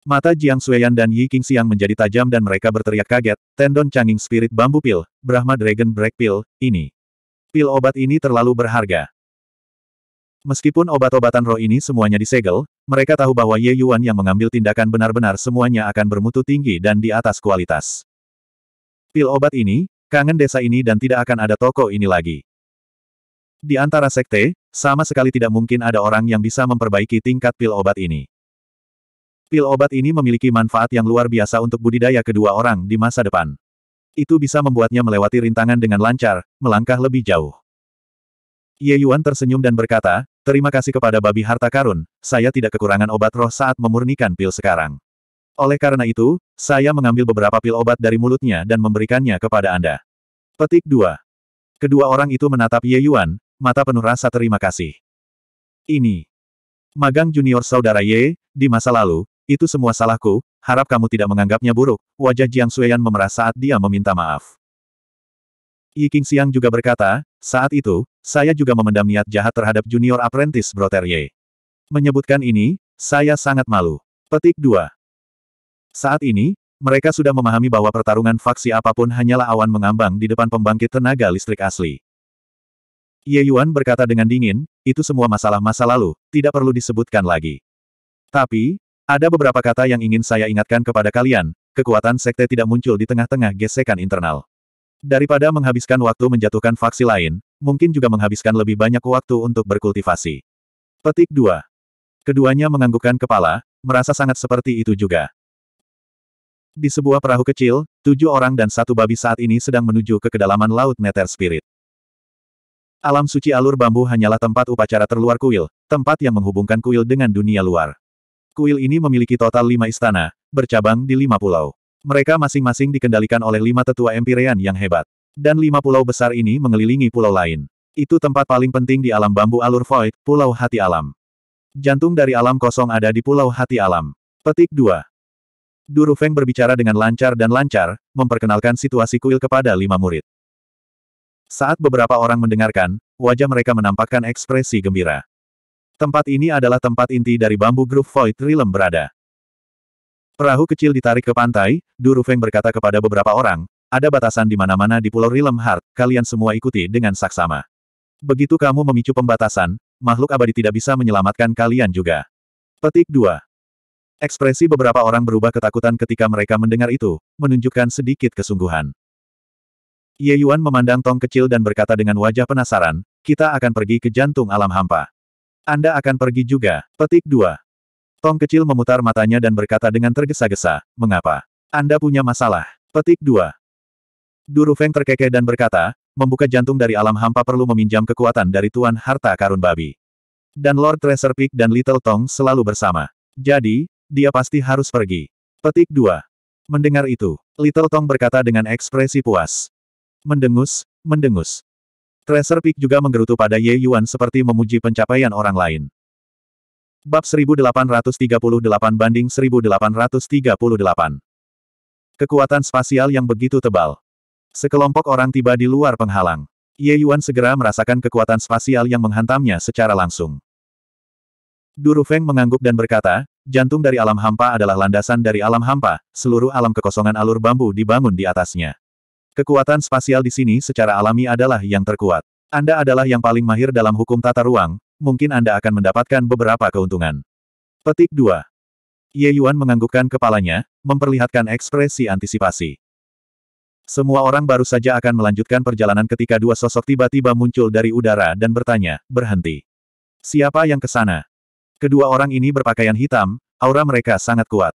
Mata Jiang Sueyan dan Yi King Siang menjadi tajam dan mereka berteriak kaget, tendon canging spirit bambu pil, Brahma Dragon Break Pil, ini. Pil obat ini terlalu berharga. Meskipun obat-obatan roh ini semuanya disegel, mereka tahu bahwa Ye Yuan yang mengambil tindakan benar-benar semuanya akan bermutu tinggi dan di atas kualitas. Pil obat ini, kangen desa ini dan tidak akan ada toko ini lagi. Di antara sekte, sama sekali tidak mungkin ada orang yang bisa memperbaiki tingkat pil obat ini. Pil obat ini memiliki manfaat yang luar biasa untuk budidaya kedua orang di masa depan. Itu bisa membuatnya melewati rintangan dengan lancar, melangkah lebih jauh. Ye Yuan tersenyum dan berkata, Terima kasih kepada babi harta karun, saya tidak kekurangan obat roh saat memurnikan pil sekarang. Oleh karena itu, saya mengambil beberapa pil obat dari mulutnya dan memberikannya kepada Anda. Petik 2. Kedua orang itu menatap Ye Yuan, mata penuh rasa terima kasih. Ini. Magang junior saudara Ye, di masa lalu, itu semua salahku, harap kamu tidak menganggapnya buruk, wajah Jiang Suiyan memerah saat dia meminta maaf. Yi King Siang juga berkata, saat itu, saya juga memendam niat jahat terhadap junior apprentice Broter Ye. Menyebutkan ini, saya sangat malu. Petik 2. Saat ini, mereka sudah memahami bahwa pertarungan faksi apapun hanyalah awan mengambang di depan pembangkit tenaga listrik asli. Ye Yuan berkata dengan dingin, itu semua masalah masa lalu, tidak perlu disebutkan lagi. Tapi, ada beberapa kata yang ingin saya ingatkan kepada kalian, kekuatan sekte tidak muncul di tengah-tengah gesekan internal. Daripada menghabiskan waktu menjatuhkan faksi lain, mungkin juga menghabiskan lebih banyak waktu untuk berkultivasi. Petik 2. Keduanya menganggukkan kepala, merasa sangat seperti itu juga. Di sebuah perahu kecil, tujuh orang dan satu babi saat ini sedang menuju ke kedalaman Laut Nether Spirit. Alam suci alur bambu hanyalah tempat upacara terluar kuil, tempat yang menghubungkan kuil dengan dunia luar. Kuil ini memiliki total lima istana, bercabang di lima pulau. Mereka masing-masing dikendalikan oleh lima tetua empirean yang hebat. Dan lima pulau besar ini mengelilingi pulau lain. Itu tempat paling penting di alam bambu alur void, pulau hati alam. Jantung dari alam kosong ada di pulau hati alam. Petik 2. Duru Feng berbicara dengan lancar dan lancar, memperkenalkan situasi kuil kepada lima murid. Saat beberapa orang mendengarkan, wajah mereka menampakkan ekspresi gembira. Tempat ini adalah tempat inti dari bambu Groove Void Realm berada. Perahu kecil ditarik ke pantai, Duru Feng berkata kepada beberapa orang, ada batasan di mana-mana di Pulau Realm Heart, kalian semua ikuti dengan saksama. Begitu kamu memicu pembatasan, makhluk abadi tidak bisa menyelamatkan kalian juga. Petik 2. Ekspresi beberapa orang berubah ketakutan ketika mereka mendengar itu, menunjukkan sedikit kesungguhan. Ye Yuan memandang tong kecil dan berkata dengan wajah penasaran, kita akan pergi ke jantung alam hampa. Anda akan pergi juga, petik dua. Tong kecil memutar matanya dan berkata dengan tergesa-gesa, mengapa? Anda punya masalah, petik dua. Duru Feng terkekeh dan berkata, membuka jantung dari alam hampa perlu meminjam kekuatan dari Tuan Harta Karun Babi. Dan Lord Treasure Peak dan Little Tong selalu bersama. Jadi, dia pasti harus pergi. Petik 2. Mendengar itu, Little Tong berkata dengan ekspresi puas. Mendengus, mendengus. Tracer Peak juga menggerutu pada Ye Yuan seperti memuji pencapaian orang lain. Bab 1838 banding 1838 Kekuatan spasial yang begitu tebal. Sekelompok orang tiba di luar penghalang. Ye Yuan segera merasakan kekuatan spasial yang menghantamnya secara langsung. Duru Feng mengangguk dan berkata, Jantung dari alam hampa adalah landasan dari alam hampa, seluruh alam kekosongan alur bambu dibangun di atasnya. Kekuatan spasial di sini secara alami adalah yang terkuat. Anda adalah yang paling mahir dalam hukum tata ruang, mungkin Anda akan mendapatkan beberapa keuntungan. Petik 2. Ye Yuan menganggukkan kepalanya, memperlihatkan ekspresi antisipasi. Semua orang baru saja akan melanjutkan perjalanan ketika dua sosok tiba-tiba muncul dari udara dan bertanya, berhenti. Siapa yang ke sana? Kedua orang ini berpakaian hitam, aura mereka sangat kuat.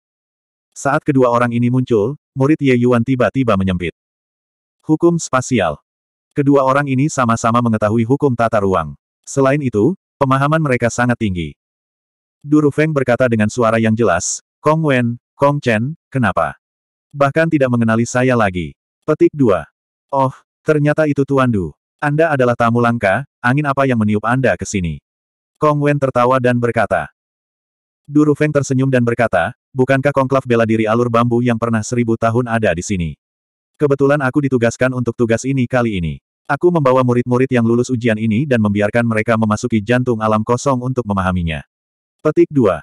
Saat kedua orang ini muncul, murid Ye Yuan tiba-tiba menyempit. Hukum spasial. Kedua orang ini sama-sama mengetahui hukum tata ruang. Selain itu, pemahaman mereka sangat tinggi. Duru Feng berkata dengan suara yang jelas, Kong Wen, Kong Chen, kenapa? Bahkan tidak mengenali saya lagi. Petik 2. Oh, ternyata itu Tuan Du. Anda adalah tamu langka, angin apa yang meniup Anda ke sini? Kong Wen tertawa dan berkata. Duru Feng tersenyum dan berkata, bukankah Kongklav bela diri alur bambu yang pernah seribu tahun ada di sini? Kebetulan aku ditugaskan untuk tugas ini kali ini. Aku membawa murid-murid yang lulus ujian ini dan membiarkan mereka memasuki jantung alam kosong untuk memahaminya. Petik 2.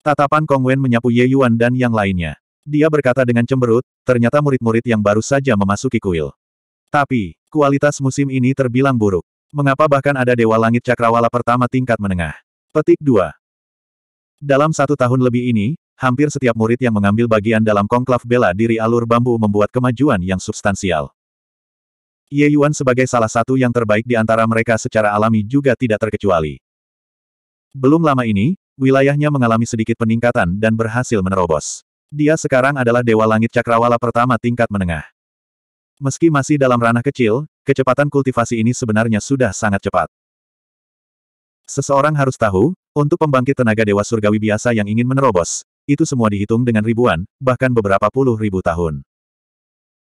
Tatapan Kong Wen menyapu Ye Yuan dan yang lainnya. Dia berkata dengan cemberut, ternyata murid-murid yang baru saja memasuki kuil. Tapi, kualitas musim ini terbilang buruk. Mengapa bahkan ada Dewa Langit Cakrawala pertama tingkat menengah? Petik 2. Dalam satu tahun lebih ini, hampir setiap murid yang mengambil bagian dalam konklav bela diri alur bambu membuat kemajuan yang substansial. Ye Yuan sebagai salah satu yang terbaik di antara mereka secara alami juga tidak terkecuali. Belum lama ini, wilayahnya mengalami sedikit peningkatan dan berhasil menerobos. Dia sekarang adalah Dewa Langit Cakrawala pertama tingkat menengah. Meski masih dalam ranah kecil, kecepatan kultivasi ini sebenarnya sudah sangat cepat. Seseorang harus tahu, untuk pembangkit tenaga dewa surgawi biasa yang ingin menerobos, itu semua dihitung dengan ribuan, bahkan beberapa puluh ribu tahun.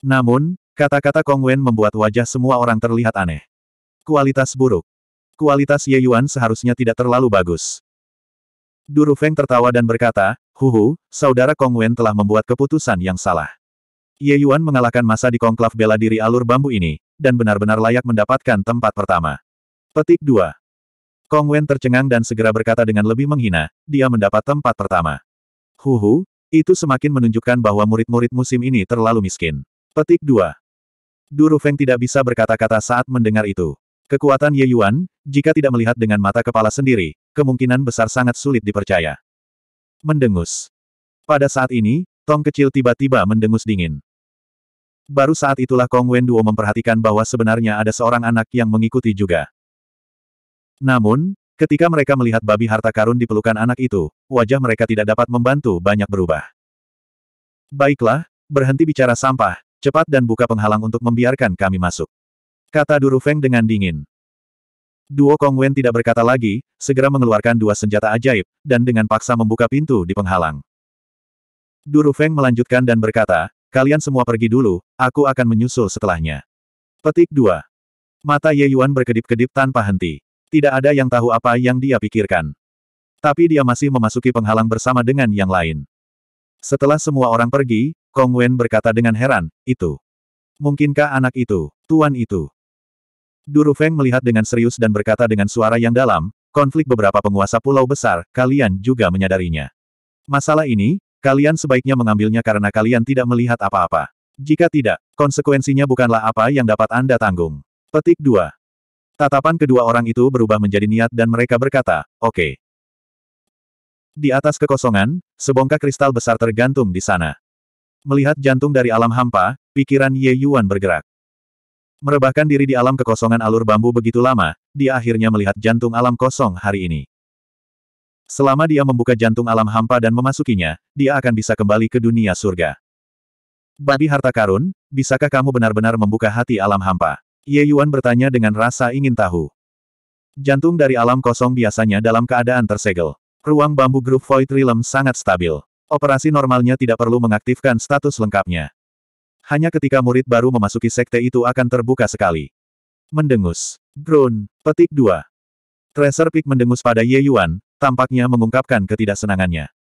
Namun, kata-kata Kong Wen membuat wajah semua orang terlihat aneh. Kualitas buruk. Kualitas Ye Yuan seharusnya tidak terlalu bagus. Duru Feng tertawa dan berkata, Huhu, saudara Kong Wen telah membuat keputusan yang salah. Ye Yuan mengalahkan masa di konklav bela diri alur bambu ini, dan benar-benar layak mendapatkan tempat pertama. Petik 2. Kong Wen tercengang dan segera berkata dengan lebih menghina, dia mendapat tempat pertama. Huhu, itu semakin menunjukkan bahwa murid-murid musim ini terlalu miskin. Petik 2. Duru Feng tidak bisa berkata-kata saat mendengar itu. Kekuatan Ye Yuan, jika tidak melihat dengan mata kepala sendiri, kemungkinan besar sangat sulit dipercaya. Mendengus. Pada saat ini, tong kecil tiba-tiba mendengus dingin. Baru saat itulah Kong Wen Duo memperhatikan bahwa sebenarnya ada seorang anak yang mengikuti juga. Namun, ketika mereka melihat babi harta karun di pelukan anak itu, wajah mereka tidak dapat membantu banyak berubah. Baiklah, berhenti bicara sampah, cepat dan buka penghalang untuk membiarkan kami masuk. Kata Duru Feng dengan dingin. Duo Kong Wen tidak berkata lagi, segera mengeluarkan dua senjata ajaib, dan dengan paksa membuka pintu di penghalang. Duru Feng melanjutkan dan berkata, Kalian semua pergi dulu, aku akan menyusul setelahnya. Petik 2. Mata Ye Yuan berkedip-kedip tanpa henti. Tidak ada yang tahu apa yang dia pikirkan. Tapi dia masih memasuki penghalang bersama dengan yang lain. Setelah semua orang pergi, Kong Wen berkata dengan heran, itu. Mungkinkah anak itu, tuan itu? Duru Feng melihat dengan serius dan berkata dengan suara yang dalam, konflik beberapa penguasa pulau besar, kalian juga menyadarinya. Masalah ini, Kalian sebaiknya mengambilnya karena kalian tidak melihat apa-apa. Jika tidak, konsekuensinya bukanlah apa yang dapat Anda tanggung. Petik 2. Tatapan kedua orang itu berubah menjadi niat dan mereka berkata, oke. Okay. Di atas kekosongan, sebongkah kristal besar tergantung di sana. Melihat jantung dari alam hampa, pikiran Ye Yuan bergerak. Merebahkan diri di alam kekosongan alur bambu begitu lama, dia akhirnya melihat jantung alam kosong hari ini. Selama dia membuka jantung alam hampa dan memasukinya, dia akan bisa kembali ke dunia surga. Babi harta karun, bisakah kamu benar-benar membuka hati alam hampa? Ye Yuan bertanya dengan rasa ingin tahu. Jantung dari alam kosong biasanya dalam keadaan tersegel. Ruang bambu grup Void Realm sangat stabil. Operasi normalnya tidak perlu mengaktifkan status lengkapnya. Hanya ketika murid baru memasuki sekte itu akan terbuka sekali. Mendengus. Groan. Petik 2. Tracer Peak mendengus pada Ye Yuan, tampaknya mengungkapkan ketidaksenangannya.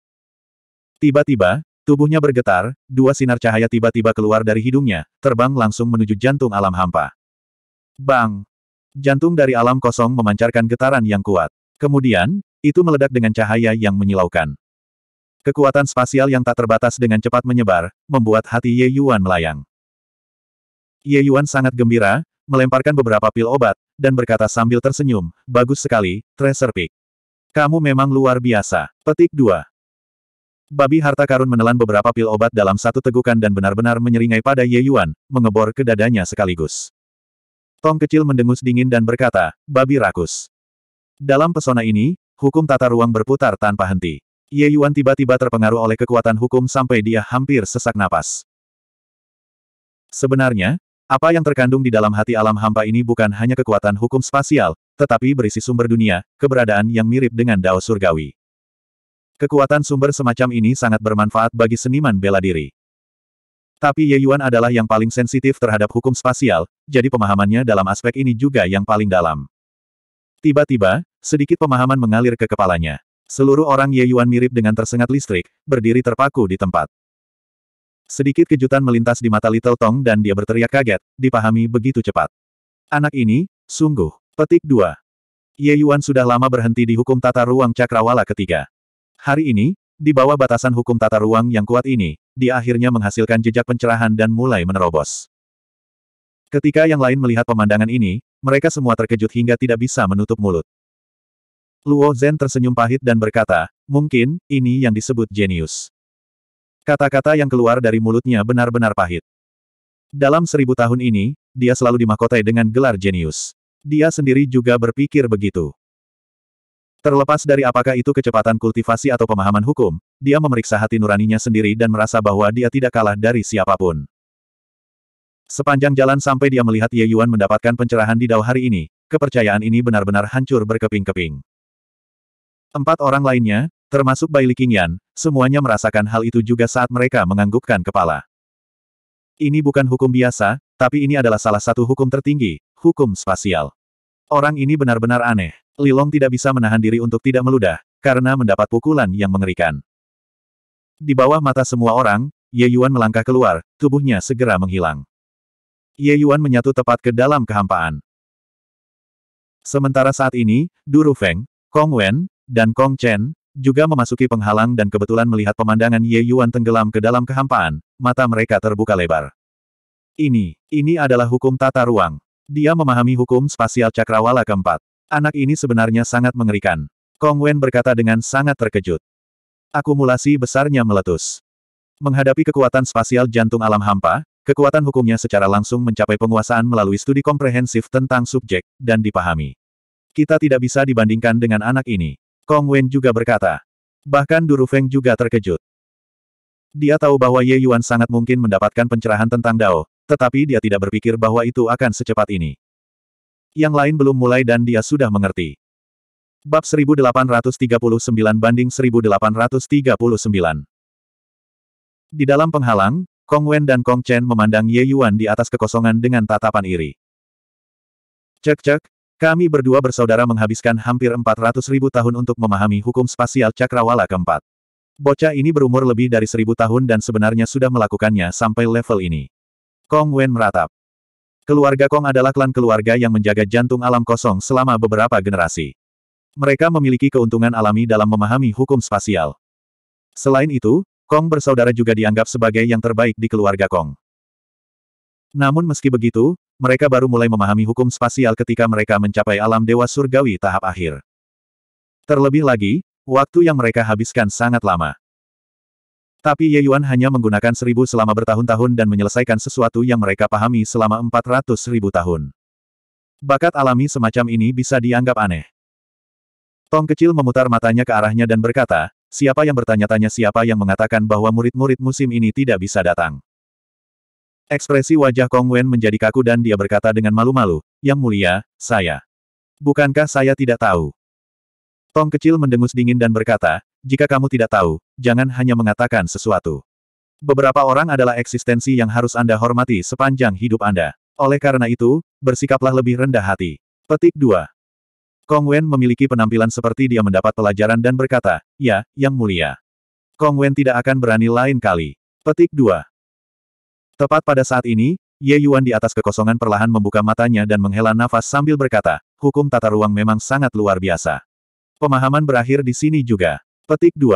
Tiba-tiba, tubuhnya bergetar, dua sinar cahaya tiba-tiba keluar dari hidungnya, terbang langsung menuju jantung alam hampa. Bang! Jantung dari alam kosong memancarkan getaran yang kuat. Kemudian, itu meledak dengan cahaya yang menyilaukan. Kekuatan spasial yang tak terbatas dengan cepat menyebar, membuat hati Ye Yuan melayang. Ye Yuan sangat gembira, melemparkan beberapa pil obat, dan berkata sambil tersenyum, bagus sekali, Treasure Peak. Kamu memang luar biasa. Petik 2. Babi harta karun menelan beberapa pil obat dalam satu tegukan dan benar-benar menyeringai pada Ye Yuan, mengebor ke dadanya sekaligus. Tong kecil mendengus dingin dan berkata, babi rakus. Dalam pesona ini, hukum tata ruang berputar tanpa henti. Ye Yuan tiba-tiba terpengaruh oleh kekuatan hukum sampai dia hampir sesak napas. Sebenarnya, apa yang terkandung di dalam hati alam hampa ini bukan hanya kekuatan hukum spasial, tetapi berisi sumber dunia, keberadaan yang mirip dengan dao surgawi. Kekuatan sumber semacam ini sangat bermanfaat bagi seniman bela diri. Tapi Ye Yuan adalah yang paling sensitif terhadap hukum spasial, jadi pemahamannya dalam aspek ini juga yang paling dalam. Tiba-tiba, sedikit pemahaman mengalir ke kepalanya. Seluruh orang Ye Yuan mirip dengan tersengat listrik, berdiri terpaku di tempat. Sedikit kejutan melintas di mata Little Tong dan dia berteriak kaget, dipahami begitu cepat. Anak ini, sungguh. Petik 2. Ye Yuan sudah lama berhenti di hukum tata ruang cakrawala ketiga. Hari ini, di bawah batasan hukum tata ruang yang kuat ini, dia akhirnya menghasilkan jejak pencerahan dan mulai menerobos. Ketika yang lain melihat pemandangan ini, mereka semua terkejut hingga tidak bisa menutup mulut. Luo Zhen tersenyum pahit dan berkata, mungkin, ini yang disebut jenius. Kata-kata yang keluar dari mulutnya benar-benar pahit. Dalam seribu tahun ini, dia selalu dimahkotai dengan gelar jenius. Dia sendiri juga berpikir begitu. Terlepas dari apakah itu kecepatan kultivasi atau pemahaman hukum, dia memeriksa hati nuraninya sendiri dan merasa bahwa dia tidak kalah dari siapapun. Sepanjang jalan sampai dia melihat Ye Yuan mendapatkan pencerahan di Dao hari ini, kepercayaan ini benar-benar hancur berkeping-keping. Empat orang lainnya, termasuk Bai Likingyan, semuanya merasakan hal itu juga saat mereka menganggukkan kepala. Ini bukan hukum biasa, tapi ini adalah salah satu hukum tertinggi, hukum spasial. Orang ini benar-benar aneh. Lilong tidak bisa menahan diri untuk tidak meludah, karena mendapat pukulan yang mengerikan. Di bawah mata semua orang, Ye Yuan melangkah keluar, tubuhnya segera menghilang. Ye Yuan menyatu tepat ke dalam kehampaan. Sementara saat ini, Duru Feng, Kong Wen, dan Kong Chen, juga memasuki penghalang dan kebetulan melihat pemandangan Ye Yuan tenggelam ke dalam kehampaan, mata mereka terbuka lebar. Ini, ini adalah hukum tata ruang. Dia memahami hukum spasial cakrawala keempat. Anak ini sebenarnya sangat mengerikan. Kong Wen berkata dengan sangat terkejut. Akumulasi besarnya meletus. Menghadapi kekuatan spasial jantung alam hampa, kekuatan hukumnya secara langsung mencapai penguasaan melalui studi komprehensif tentang subjek, dan dipahami. Kita tidak bisa dibandingkan dengan anak ini. Kong Wen juga berkata. Bahkan Duru Feng juga terkejut. Dia tahu bahwa Ye Yuan sangat mungkin mendapatkan pencerahan tentang Dao, tetapi dia tidak berpikir bahwa itu akan secepat ini. Yang lain belum mulai dan dia sudah mengerti. Bab 1839 banding 1839 Di dalam penghalang, Kong Wen dan Kong Chen memandang Ye Yuan di atas kekosongan dengan tatapan iri. Cek-cek, kami berdua bersaudara menghabiskan hampir 400 ribu tahun untuk memahami hukum spasial cakrawala keempat. Bocah ini berumur lebih dari seribu tahun dan sebenarnya sudah melakukannya sampai level ini. Kong Wen meratap. Keluarga Kong adalah klan keluarga yang menjaga jantung alam kosong selama beberapa generasi. Mereka memiliki keuntungan alami dalam memahami hukum spasial. Selain itu, Kong bersaudara juga dianggap sebagai yang terbaik di keluarga Kong. Namun meski begitu, mereka baru mulai memahami hukum spasial ketika mereka mencapai alam dewa surgawi tahap akhir. Terlebih lagi, waktu yang mereka habiskan sangat lama. Tapi Ye Yuan hanya menggunakan seribu selama bertahun-tahun dan menyelesaikan sesuatu yang mereka pahami selama empat ratus ribu tahun. Bakat alami semacam ini bisa dianggap aneh. Tong kecil memutar matanya ke arahnya dan berkata, siapa yang bertanya-tanya siapa yang mengatakan bahwa murid-murid musim ini tidak bisa datang. Ekspresi wajah Kong Wen menjadi kaku dan dia berkata dengan malu-malu, Yang mulia, saya. Bukankah saya tidak tahu? Tong kecil mendengus dingin dan berkata, jika kamu tidak tahu, jangan hanya mengatakan sesuatu. Beberapa orang adalah eksistensi yang harus Anda hormati sepanjang hidup Anda. Oleh karena itu, bersikaplah lebih rendah hati. Petik 2. Kong Wen memiliki penampilan seperti dia mendapat pelajaran dan berkata, Ya, Yang Mulia. Kong Wen tidak akan berani lain kali. Petik 2. Tepat pada saat ini, Ye Yuan di atas kekosongan perlahan membuka matanya dan menghela nafas sambil berkata, hukum tata ruang memang sangat luar biasa. Pemahaman berakhir di sini juga. Petik 2.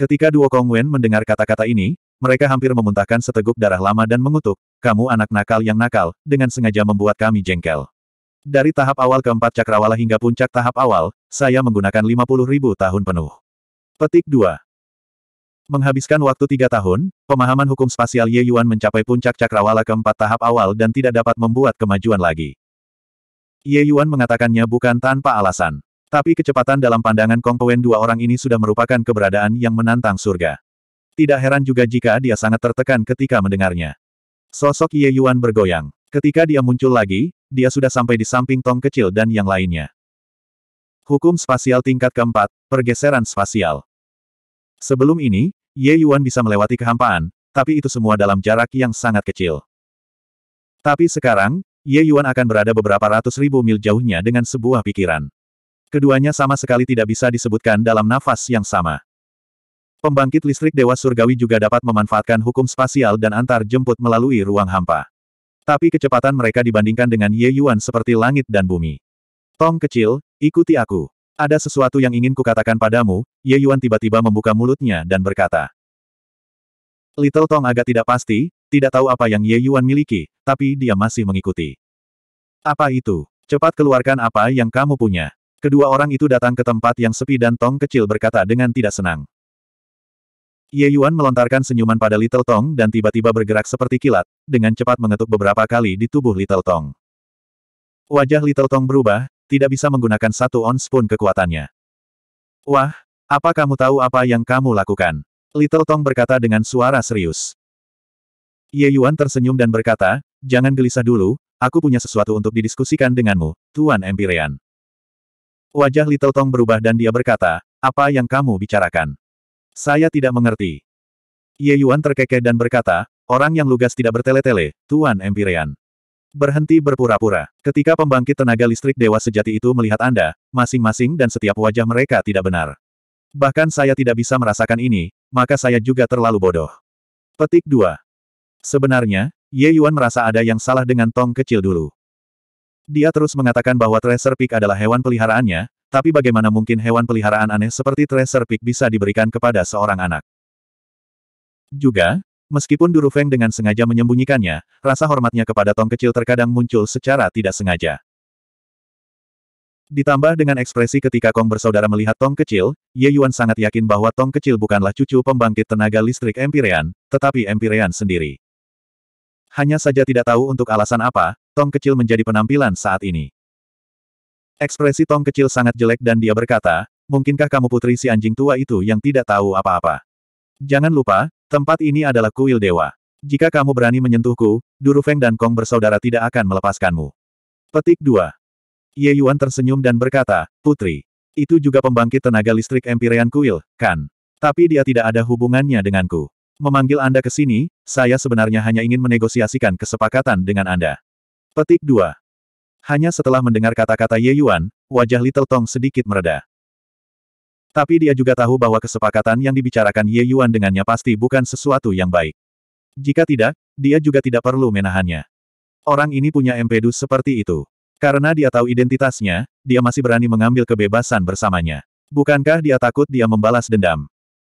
Ketika Duo Kongwen mendengar kata-kata ini, mereka hampir memuntahkan seteguk darah lama dan mengutuk, kamu anak nakal yang nakal, dengan sengaja membuat kami jengkel. Dari tahap awal keempat cakrawala hingga puncak tahap awal, saya menggunakan 50 ribu tahun penuh. Petik 2. Menghabiskan waktu tiga tahun, pemahaman hukum spasial Ye Yuan mencapai puncak cakrawala keempat tahap awal dan tidak dapat membuat kemajuan lagi. Ye Yuan mengatakannya bukan tanpa alasan. Tapi kecepatan dalam pandangan Kong Pewen dua orang ini sudah merupakan keberadaan yang menantang surga. Tidak heran juga jika dia sangat tertekan ketika mendengarnya. Sosok Ye Yuan bergoyang. Ketika dia muncul lagi, dia sudah sampai di samping tong kecil dan yang lainnya. Hukum spasial tingkat keempat, pergeseran spasial. Sebelum ini, Ye Yuan bisa melewati kehampaan, tapi itu semua dalam jarak yang sangat kecil. Tapi sekarang, Ye Yuan akan berada beberapa ratus ribu mil jauhnya dengan sebuah pikiran. Keduanya sama sekali tidak bisa disebutkan dalam nafas yang sama. Pembangkit listrik Dewa Surgawi juga dapat memanfaatkan hukum spasial dan antar jemput melalui ruang hampa. Tapi kecepatan mereka dibandingkan dengan Ye Yuan seperti langit dan bumi. Tong kecil, ikuti aku. Ada sesuatu yang ingin kukatakan padamu, Ye Yuan tiba-tiba membuka mulutnya dan berkata. Little Tong agak tidak pasti, tidak tahu apa yang Ye Yuan miliki, tapi dia masih mengikuti. Apa itu? Cepat keluarkan apa yang kamu punya. Kedua orang itu datang ke tempat yang sepi dan Tong kecil berkata dengan tidak senang. Ye Yuan melontarkan senyuman pada Little Tong dan tiba-tiba bergerak seperti kilat, dengan cepat mengetuk beberapa kali di tubuh Little Tong. Wajah Little Tong berubah, tidak bisa menggunakan satu ons pun kekuatannya. Wah, apa kamu tahu apa yang kamu lakukan? Little Tong berkata dengan suara serius. Ye Yuan tersenyum dan berkata, jangan gelisah dulu, aku punya sesuatu untuk didiskusikan denganmu, Tuan Empyrean. Wajah Little Tong berubah dan dia berkata, apa yang kamu bicarakan? Saya tidak mengerti. Ye Yuan terkekeh dan berkata, orang yang lugas tidak bertele-tele, Tuan Empirean. Berhenti berpura-pura. Ketika pembangkit tenaga listrik dewa sejati itu melihat Anda, masing-masing dan setiap wajah mereka tidak benar. Bahkan saya tidak bisa merasakan ini, maka saya juga terlalu bodoh. Petik 2. Sebenarnya, Ye Yuan merasa ada yang salah dengan tong kecil dulu. Dia terus mengatakan bahwa Tracer Pig adalah hewan peliharaannya, tapi bagaimana mungkin hewan peliharaan aneh seperti Tracer Pig bisa diberikan kepada seorang anak? Juga, meskipun Durufeng dengan sengaja menyembunyikannya, rasa hormatnya kepada Tong kecil terkadang muncul secara tidak sengaja. Ditambah dengan ekspresi ketika Kong bersaudara melihat Tong kecil, Ye Yuan sangat yakin bahwa Tong kecil bukanlah cucu pembangkit tenaga listrik Empyrean, tetapi Empyrean sendiri. Hanya saja tidak tahu untuk alasan apa, Tong kecil menjadi penampilan saat ini. Ekspresi Tong kecil sangat jelek dan dia berkata, mungkinkah kamu putri si anjing tua itu yang tidak tahu apa-apa? Jangan lupa, tempat ini adalah kuil dewa. Jika kamu berani menyentuhku, Duru Feng dan Kong bersaudara tidak akan melepaskanmu. Petik 2. Ye Yuan tersenyum dan berkata, Putri, itu juga pembangkit tenaga listrik Empyrean Kuil, kan? Tapi dia tidak ada hubungannya denganku. Memanggil Anda ke sini, saya sebenarnya hanya ingin menegosiasikan kesepakatan dengan Anda. Petik 2. Hanya setelah mendengar kata-kata Ye Yuan, wajah Little Tong sedikit mereda. Tapi dia juga tahu bahwa kesepakatan yang dibicarakan Ye Yuan dengannya pasti bukan sesuatu yang baik. Jika tidak, dia juga tidak perlu menahannya. Orang ini punya empedu seperti itu. Karena dia tahu identitasnya, dia masih berani mengambil kebebasan bersamanya. Bukankah dia takut dia membalas dendam?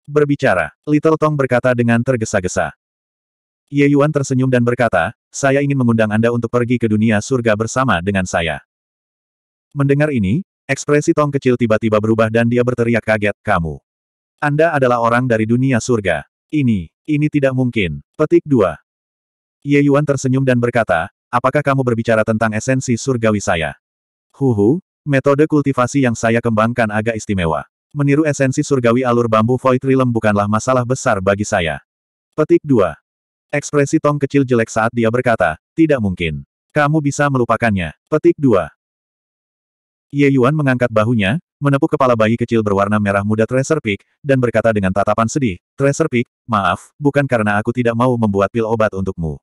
Berbicara, Little Tong berkata dengan tergesa-gesa. Ye Yuan tersenyum dan berkata, saya ingin mengundang Anda untuk pergi ke dunia surga bersama dengan saya. Mendengar ini, ekspresi Tong kecil tiba-tiba berubah dan dia berteriak kaget, kamu. Anda adalah orang dari dunia surga. Ini, ini tidak mungkin. Petik 2. Ye Yuan tersenyum dan berkata, apakah kamu berbicara tentang esensi surgawi saya? Huhu, metode kultivasi yang saya kembangkan agak istimewa. Meniru esensi surgawi alur bambu Void Realm bukanlah masalah besar bagi saya. Petik 2. Ekspresi tong kecil jelek saat dia berkata, tidak mungkin. Kamu bisa melupakannya. Petik 2. Ye Yuan mengangkat bahunya, menepuk kepala bayi kecil berwarna merah muda Tracer Peak, dan berkata dengan tatapan sedih, Tracer Peak, maaf, bukan karena aku tidak mau membuat pil obat untukmu.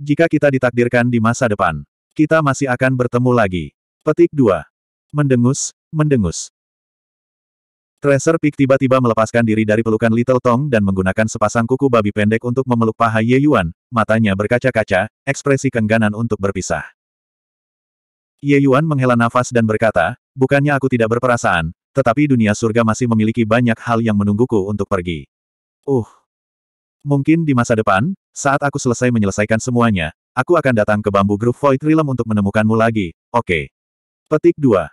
Jika kita ditakdirkan di masa depan, kita masih akan bertemu lagi. Petik 2. Mendengus, mendengus. Tracer Peak tiba-tiba melepaskan diri dari pelukan Little Tong dan menggunakan sepasang kuku babi pendek untuk memeluk paha Ye Yuan, matanya berkaca-kaca, ekspresi kengganan untuk berpisah. Ye Yuan menghela nafas dan berkata, bukannya aku tidak berperasaan, tetapi dunia surga masih memiliki banyak hal yang menungguku untuk pergi. Uh. Mungkin di masa depan, saat aku selesai menyelesaikan semuanya, aku akan datang ke Bambu Grove Void Realm untuk menemukanmu lagi, oke. Okay. Petik 2.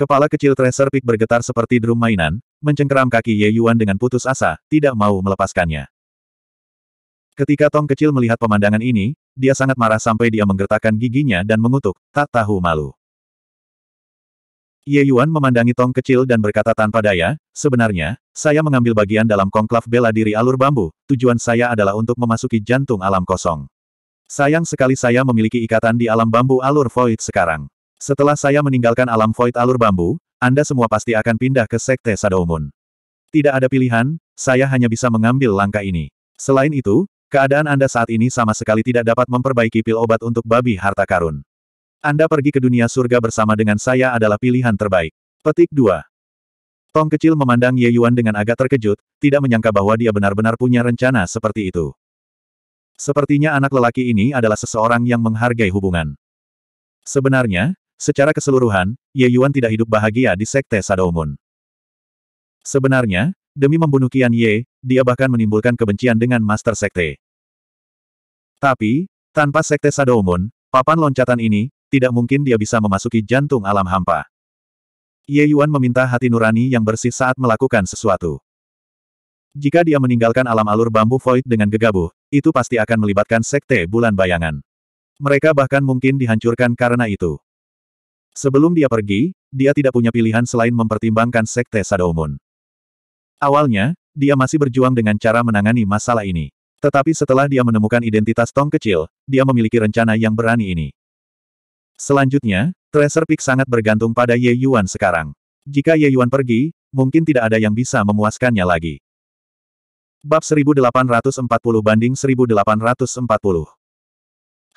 Kepala kecil Tracer Peak bergetar seperti drum mainan, mencengkeram kaki Ye Yuan dengan putus asa, tidak mau melepaskannya. Ketika Tong kecil melihat pemandangan ini, dia sangat marah sampai dia menggertakkan giginya dan mengutuk, tak tahu malu. Ye Yuan memandangi Tong kecil dan berkata tanpa daya, sebenarnya, saya mengambil bagian dalam konklav bela diri alur bambu, tujuan saya adalah untuk memasuki jantung alam kosong. Sayang sekali saya memiliki ikatan di alam bambu alur void sekarang. Setelah saya meninggalkan alam void alur bambu, Anda semua pasti akan pindah ke Sekte Sadoumun. Tidak ada pilihan, saya hanya bisa mengambil langkah ini. Selain itu, keadaan Anda saat ini sama sekali tidak dapat memperbaiki pil obat untuk babi harta karun. Anda pergi ke dunia surga bersama dengan saya adalah pilihan terbaik. Petik 2. Tong kecil memandang Ye Yuan dengan agak terkejut, tidak menyangka bahwa dia benar-benar punya rencana seperti itu. Sepertinya anak lelaki ini adalah seseorang yang menghargai hubungan. Sebenarnya, Secara keseluruhan, Ye Yuan tidak hidup bahagia di Sekte Sadoumun. Sebenarnya, demi membunuh Qian Ye, dia bahkan menimbulkan kebencian dengan Master Sekte. Tapi, tanpa Sekte Sadoumun, papan loncatan ini, tidak mungkin dia bisa memasuki jantung alam hampa. Ye Yuan meminta hati nurani yang bersih saat melakukan sesuatu. Jika dia meninggalkan alam alur bambu void dengan gegabah, itu pasti akan melibatkan Sekte Bulan Bayangan. Mereka bahkan mungkin dihancurkan karena itu. Sebelum dia pergi, dia tidak punya pilihan selain mempertimbangkan Sekte Sadomun. Awalnya, dia masih berjuang dengan cara menangani masalah ini. Tetapi setelah dia menemukan identitas Tong kecil, dia memiliki rencana yang berani ini. Selanjutnya, Treasure Peak sangat bergantung pada Ye Yuan sekarang. Jika Ye Yuan pergi, mungkin tidak ada yang bisa memuaskannya lagi. Bab 1840 banding 1840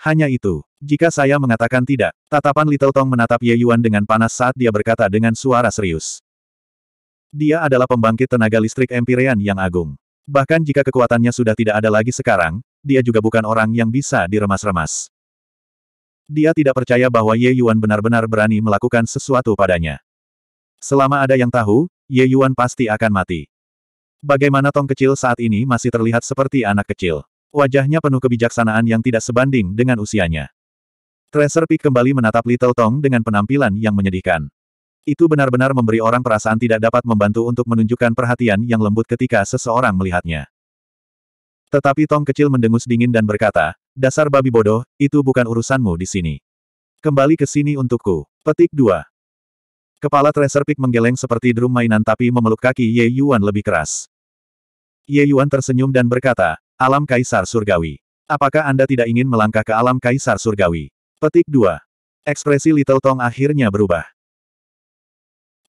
hanya itu. Jika saya mengatakan tidak, tatapan Little Tong menatap Ye Yuan dengan panas saat dia berkata dengan suara serius. Dia adalah pembangkit tenaga listrik Empyrean yang agung. Bahkan jika kekuatannya sudah tidak ada lagi sekarang, dia juga bukan orang yang bisa diremas-remas. Dia tidak percaya bahwa Ye Yuan benar-benar berani melakukan sesuatu padanya. Selama ada yang tahu, Ye Yuan pasti akan mati. Bagaimana Tong kecil saat ini masih terlihat seperti anak kecil wajahnya penuh kebijaksanaan yang tidak sebanding dengan usianya. Tracer Peak kembali menatap Little Tong dengan penampilan yang menyedihkan. Itu benar-benar memberi orang perasaan tidak dapat membantu untuk menunjukkan perhatian yang lembut ketika seseorang melihatnya. Tetapi Tong kecil mendengus dingin dan berkata, dasar babi bodoh, itu bukan urusanmu di sini. Kembali ke sini untukku. Petik 2. Kepala Tracer Peak menggeleng seperti drum mainan tapi memeluk kaki Ye Yuan lebih keras. Ye Yuan tersenyum dan berkata, Alam Kaisar Surgawi. Apakah Anda tidak ingin melangkah ke alam Kaisar Surgawi? Petik 2. Ekspresi Little Tong akhirnya berubah.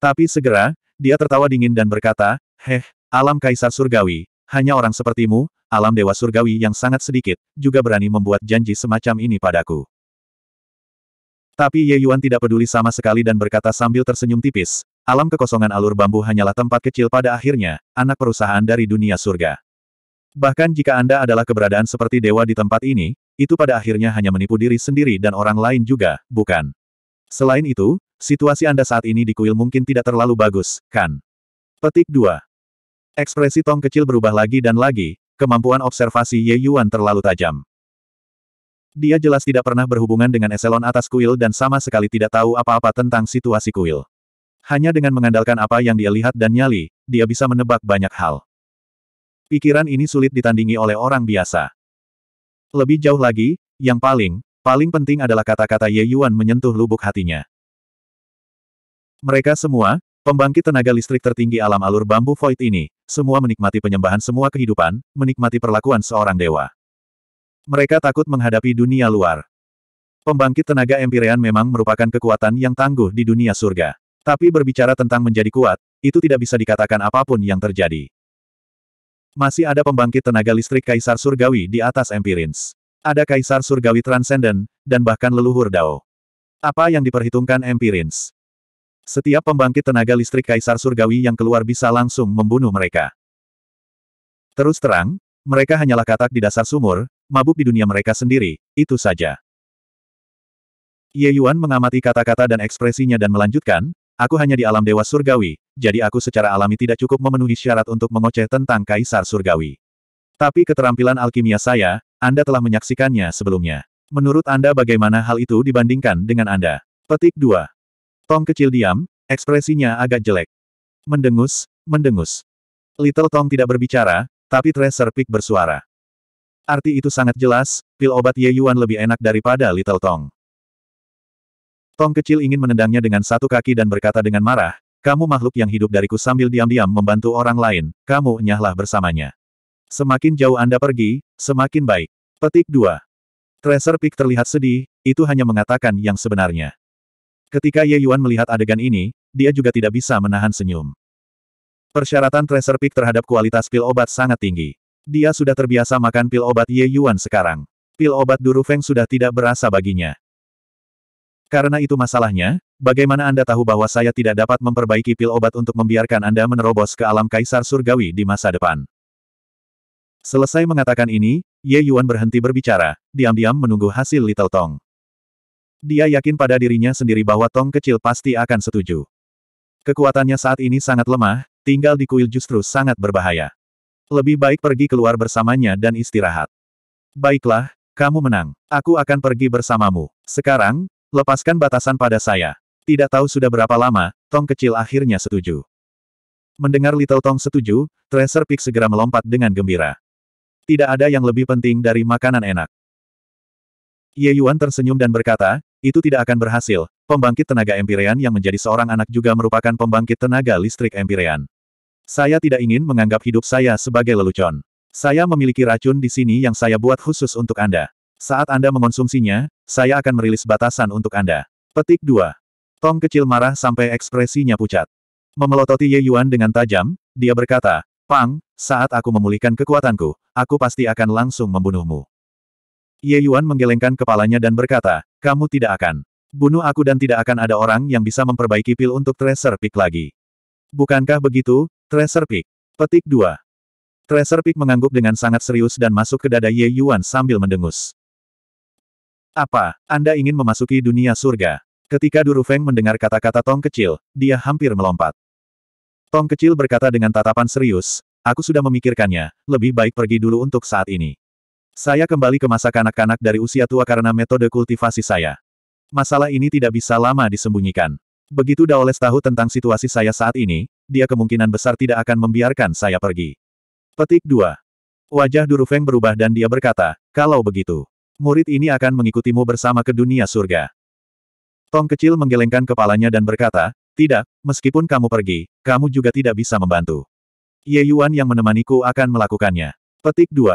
Tapi segera, dia tertawa dingin dan berkata, Heh, alam Kaisar Surgawi, hanya orang sepertimu, alam Dewa Surgawi yang sangat sedikit, juga berani membuat janji semacam ini padaku. Tapi Ye Yuan tidak peduli sama sekali dan berkata sambil tersenyum tipis, alam kekosongan alur bambu hanyalah tempat kecil pada akhirnya, anak perusahaan dari dunia surga. Bahkan jika Anda adalah keberadaan seperti dewa di tempat ini, itu pada akhirnya hanya menipu diri sendiri dan orang lain juga, bukan? Selain itu, situasi Anda saat ini di kuil mungkin tidak terlalu bagus, kan? Petik 2. Ekspresi Tong kecil berubah lagi dan lagi, kemampuan observasi Ye Yuan terlalu tajam. Dia jelas tidak pernah berhubungan dengan eselon atas kuil dan sama sekali tidak tahu apa-apa tentang situasi kuil. Hanya dengan mengandalkan apa yang dia lihat dan nyali, dia bisa menebak banyak hal. Pikiran ini sulit ditandingi oleh orang biasa. Lebih jauh lagi, yang paling, paling penting adalah kata-kata Ye Yuan menyentuh lubuk hatinya. Mereka semua, pembangkit tenaga listrik tertinggi alam alur bambu void ini, semua menikmati penyembahan semua kehidupan, menikmati perlakuan seorang dewa. Mereka takut menghadapi dunia luar. Pembangkit tenaga Empyrean memang merupakan kekuatan yang tangguh di dunia surga. Tapi berbicara tentang menjadi kuat, itu tidak bisa dikatakan apapun yang terjadi. Masih ada pembangkit tenaga listrik Kaisar Surgawi di atas Empirins. Ada Kaisar Surgawi Transcendent, dan bahkan leluhur Dao. Apa yang diperhitungkan Empirins? Setiap pembangkit tenaga listrik Kaisar Surgawi yang keluar bisa langsung membunuh mereka. Terus terang, mereka hanyalah katak di dasar sumur, mabuk di dunia mereka sendiri, itu saja. Ye Yuan mengamati kata-kata dan ekspresinya dan melanjutkan, Aku hanya di alam dewa surgawi, jadi aku secara alami tidak cukup memenuhi syarat untuk mengoceh tentang kaisar surgawi. Tapi keterampilan alkimia saya, Anda telah menyaksikannya sebelumnya. Menurut Anda bagaimana hal itu dibandingkan dengan Anda? Petik 2. Tong kecil diam, ekspresinya agak jelek. Mendengus, mendengus. Little Tong tidak berbicara, tapi Tracer Peak bersuara. Arti itu sangat jelas, pil obat Ye Yuan lebih enak daripada Little Tong. Tong kecil ingin menendangnya dengan satu kaki dan berkata dengan marah, kamu makhluk yang hidup dariku sambil diam-diam membantu orang lain, kamu nyahlah bersamanya. Semakin jauh Anda pergi, semakin baik. Petik 2. Tracer Peak terlihat sedih, itu hanya mengatakan yang sebenarnya. Ketika Ye Yuan melihat adegan ini, dia juga tidak bisa menahan senyum. Persyaratan Tracer Peak terhadap kualitas pil obat sangat tinggi. Dia sudah terbiasa makan pil obat Ye Yuan sekarang. Pil obat Durufeng sudah tidak berasa baginya. Karena itu masalahnya, bagaimana Anda tahu bahwa saya tidak dapat memperbaiki pil obat untuk membiarkan Anda menerobos ke alam kaisar surgawi di masa depan? Selesai mengatakan ini, Ye Yuan berhenti berbicara, diam-diam menunggu hasil Little Tong. Dia yakin pada dirinya sendiri bahwa Tong kecil pasti akan setuju. Kekuatannya saat ini sangat lemah, tinggal di kuil justru sangat berbahaya. Lebih baik pergi keluar bersamanya dan istirahat. Baiklah, kamu menang. Aku akan pergi bersamamu. Sekarang, Lepaskan batasan pada saya. Tidak tahu sudah berapa lama, Tong kecil akhirnya setuju. Mendengar Little Tong setuju, Tracer Peak segera melompat dengan gembira. Tidak ada yang lebih penting dari makanan enak. Ye Yuan tersenyum dan berkata, itu tidak akan berhasil, pembangkit tenaga empirean yang menjadi seorang anak juga merupakan pembangkit tenaga listrik empirean. Saya tidak ingin menganggap hidup saya sebagai lelucon. Saya memiliki racun di sini yang saya buat khusus untuk Anda. Saat Anda mengonsumsinya, saya akan merilis batasan untuk Anda. Petik 2. Tong kecil marah sampai ekspresinya pucat. Memelototi Ye Yuan dengan tajam, dia berkata, Pang, saat aku memulihkan kekuatanku, aku pasti akan langsung membunuhmu. Ye Yuan menggelengkan kepalanya dan berkata, kamu tidak akan. Bunuh aku dan tidak akan ada orang yang bisa memperbaiki pil untuk Tracer Peak lagi. Bukankah begitu, Tracer Peak? Petik 2. Tracer Peak mengangguk dengan sangat serius dan masuk ke dada Ye Yuan sambil mendengus. Apa, Anda ingin memasuki dunia surga? Ketika Duru Feng mendengar kata-kata tong kecil, dia hampir melompat. Tong kecil berkata dengan tatapan serius, aku sudah memikirkannya, lebih baik pergi dulu untuk saat ini. Saya kembali ke masa kanak-kanak dari usia tua karena metode kultivasi saya. Masalah ini tidak bisa lama disembunyikan. Begitu Daoles tahu tentang situasi saya saat ini, dia kemungkinan besar tidak akan membiarkan saya pergi. Petik 2. Wajah Durufeng berubah dan dia berkata, kalau begitu, murid ini akan mengikutimu bersama ke dunia surga. Tong kecil menggelengkan kepalanya dan berkata, tidak, meskipun kamu pergi, kamu juga tidak bisa membantu. Ye Yuan yang menemaniku akan melakukannya. Petik 2.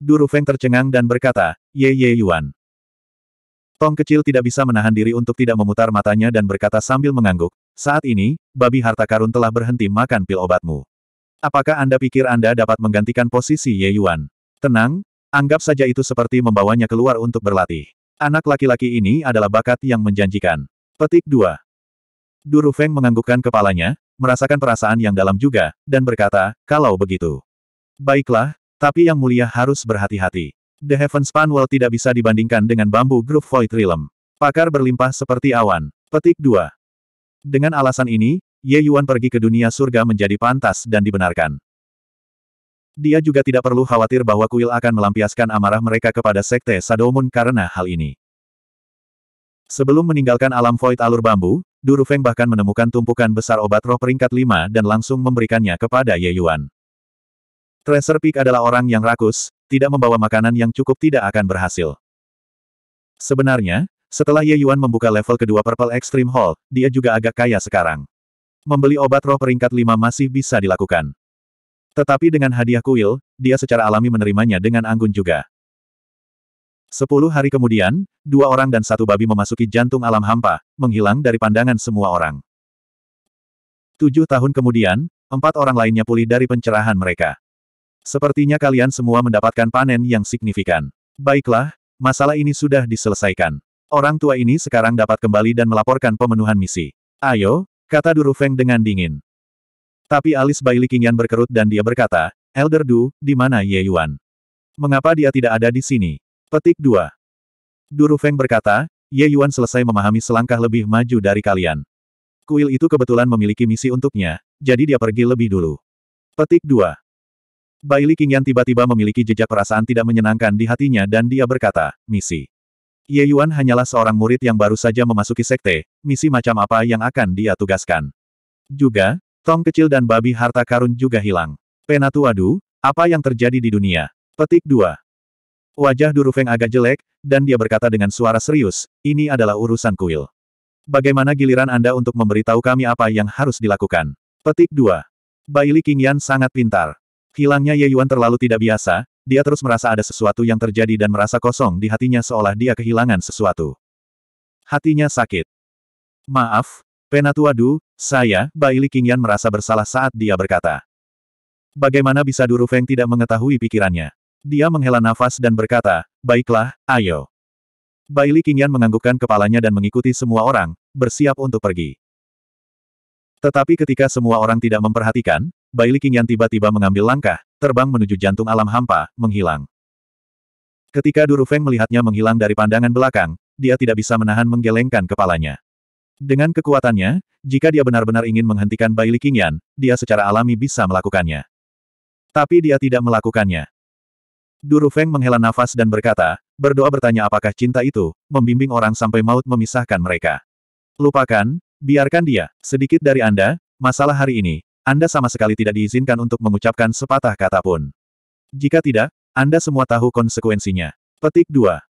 Duru Feng tercengang dan berkata, Ye Ye Yuan. Tong kecil tidak bisa menahan diri untuk tidak memutar matanya dan berkata sambil mengangguk, saat ini, babi harta karun telah berhenti makan pil obatmu. Apakah Anda pikir Anda dapat menggantikan posisi Ye Yuan? Tenang, Anggap saja itu seperti membawanya keluar untuk berlatih. Anak laki-laki ini adalah bakat yang menjanjikan. Petik 2. Duru Feng menganggukkan kepalanya, merasakan perasaan yang dalam juga, dan berkata, kalau begitu. Baiklah, tapi yang mulia harus berhati-hati. The Heaven Spanwell tidak bisa dibandingkan dengan bambu Groove Void Realm. Pakar berlimpah seperti awan. Petik 2. Dengan alasan ini, Ye Yuan pergi ke dunia surga menjadi pantas dan dibenarkan. Dia juga tidak perlu khawatir bahwa kuil akan melampiaskan amarah mereka kepada Sekte Sadomun karena hal ini. Sebelum meninggalkan alam void alur bambu, Duru Feng bahkan menemukan tumpukan besar obat roh peringkat 5 dan langsung memberikannya kepada Ye Yuan. Tracer Peak adalah orang yang rakus, tidak membawa makanan yang cukup tidak akan berhasil. Sebenarnya, setelah Ye Yuan membuka level kedua Purple Extreme Hall, dia juga agak kaya sekarang. Membeli obat roh peringkat 5 masih bisa dilakukan. Tetapi dengan hadiah kuil, dia secara alami menerimanya dengan anggun juga. Sepuluh hari kemudian, dua orang dan satu babi memasuki jantung alam hampa, menghilang dari pandangan semua orang. Tujuh tahun kemudian, empat orang lainnya pulih dari pencerahan mereka. Sepertinya kalian semua mendapatkan panen yang signifikan. Baiklah, masalah ini sudah diselesaikan. Orang tua ini sekarang dapat kembali dan melaporkan pemenuhan misi. Ayo, kata Durufeng dengan dingin. Tapi alis Bai Likingyan berkerut dan dia berkata, Elder Du, di mana Ye Yuan? Mengapa dia tidak ada di sini? Petik 2. Duru Feng berkata, Ye Yuan selesai memahami selangkah lebih maju dari kalian. Kuil itu kebetulan memiliki misi untuknya, jadi dia pergi lebih dulu. Petik 2. Bai Likingyan tiba-tiba memiliki jejak perasaan tidak menyenangkan di hatinya dan dia berkata, misi. Ye Yuan hanyalah seorang murid yang baru saja memasuki sekte, misi macam apa yang akan dia tugaskan. Juga, Tong kecil dan babi harta karun juga hilang. Penatuadu, apa yang terjadi di dunia? Petik 2. Wajah Durufeng agak jelek, dan dia berkata dengan suara serius, ini adalah urusan kuil. Bagaimana giliran Anda untuk memberitahu kami apa yang harus dilakukan? Petik 2. Baili Qingyan sangat pintar. Hilangnya Ye Yuan terlalu tidak biasa, dia terus merasa ada sesuatu yang terjadi dan merasa kosong di hatinya seolah dia kehilangan sesuatu. Hatinya sakit. Maaf, Penatua Du, saya, Baili Qingyan merasa bersalah saat dia berkata. Bagaimana bisa Duru Feng tidak mengetahui pikirannya? Dia menghela nafas dan berkata, baiklah, ayo. Baili Qingyan menganggukkan kepalanya dan mengikuti semua orang, bersiap untuk pergi. Tetapi ketika semua orang tidak memperhatikan, Baili Qingyan tiba-tiba mengambil langkah, terbang menuju jantung alam hampa, menghilang. Ketika Duru Feng melihatnya menghilang dari pandangan belakang, dia tidak bisa menahan menggelengkan kepalanya. Dengan kekuatannya, jika dia benar-benar ingin menghentikan Bai dia secara alami bisa melakukannya. Tapi dia tidak melakukannya. Duru Feng menghela nafas dan berkata, berdoa bertanya apakah cinta itu, membimbing orang sampai maut memisahkan mereka. Lupakan, biarkan dia, sedikit dari Anda, masalah hari ini, Anda sama sekali tidak diizinkan untuk mengucapkan sepatah kata pun. Jika tidak, Anda semua tahu konsekuensinya. Petik 2.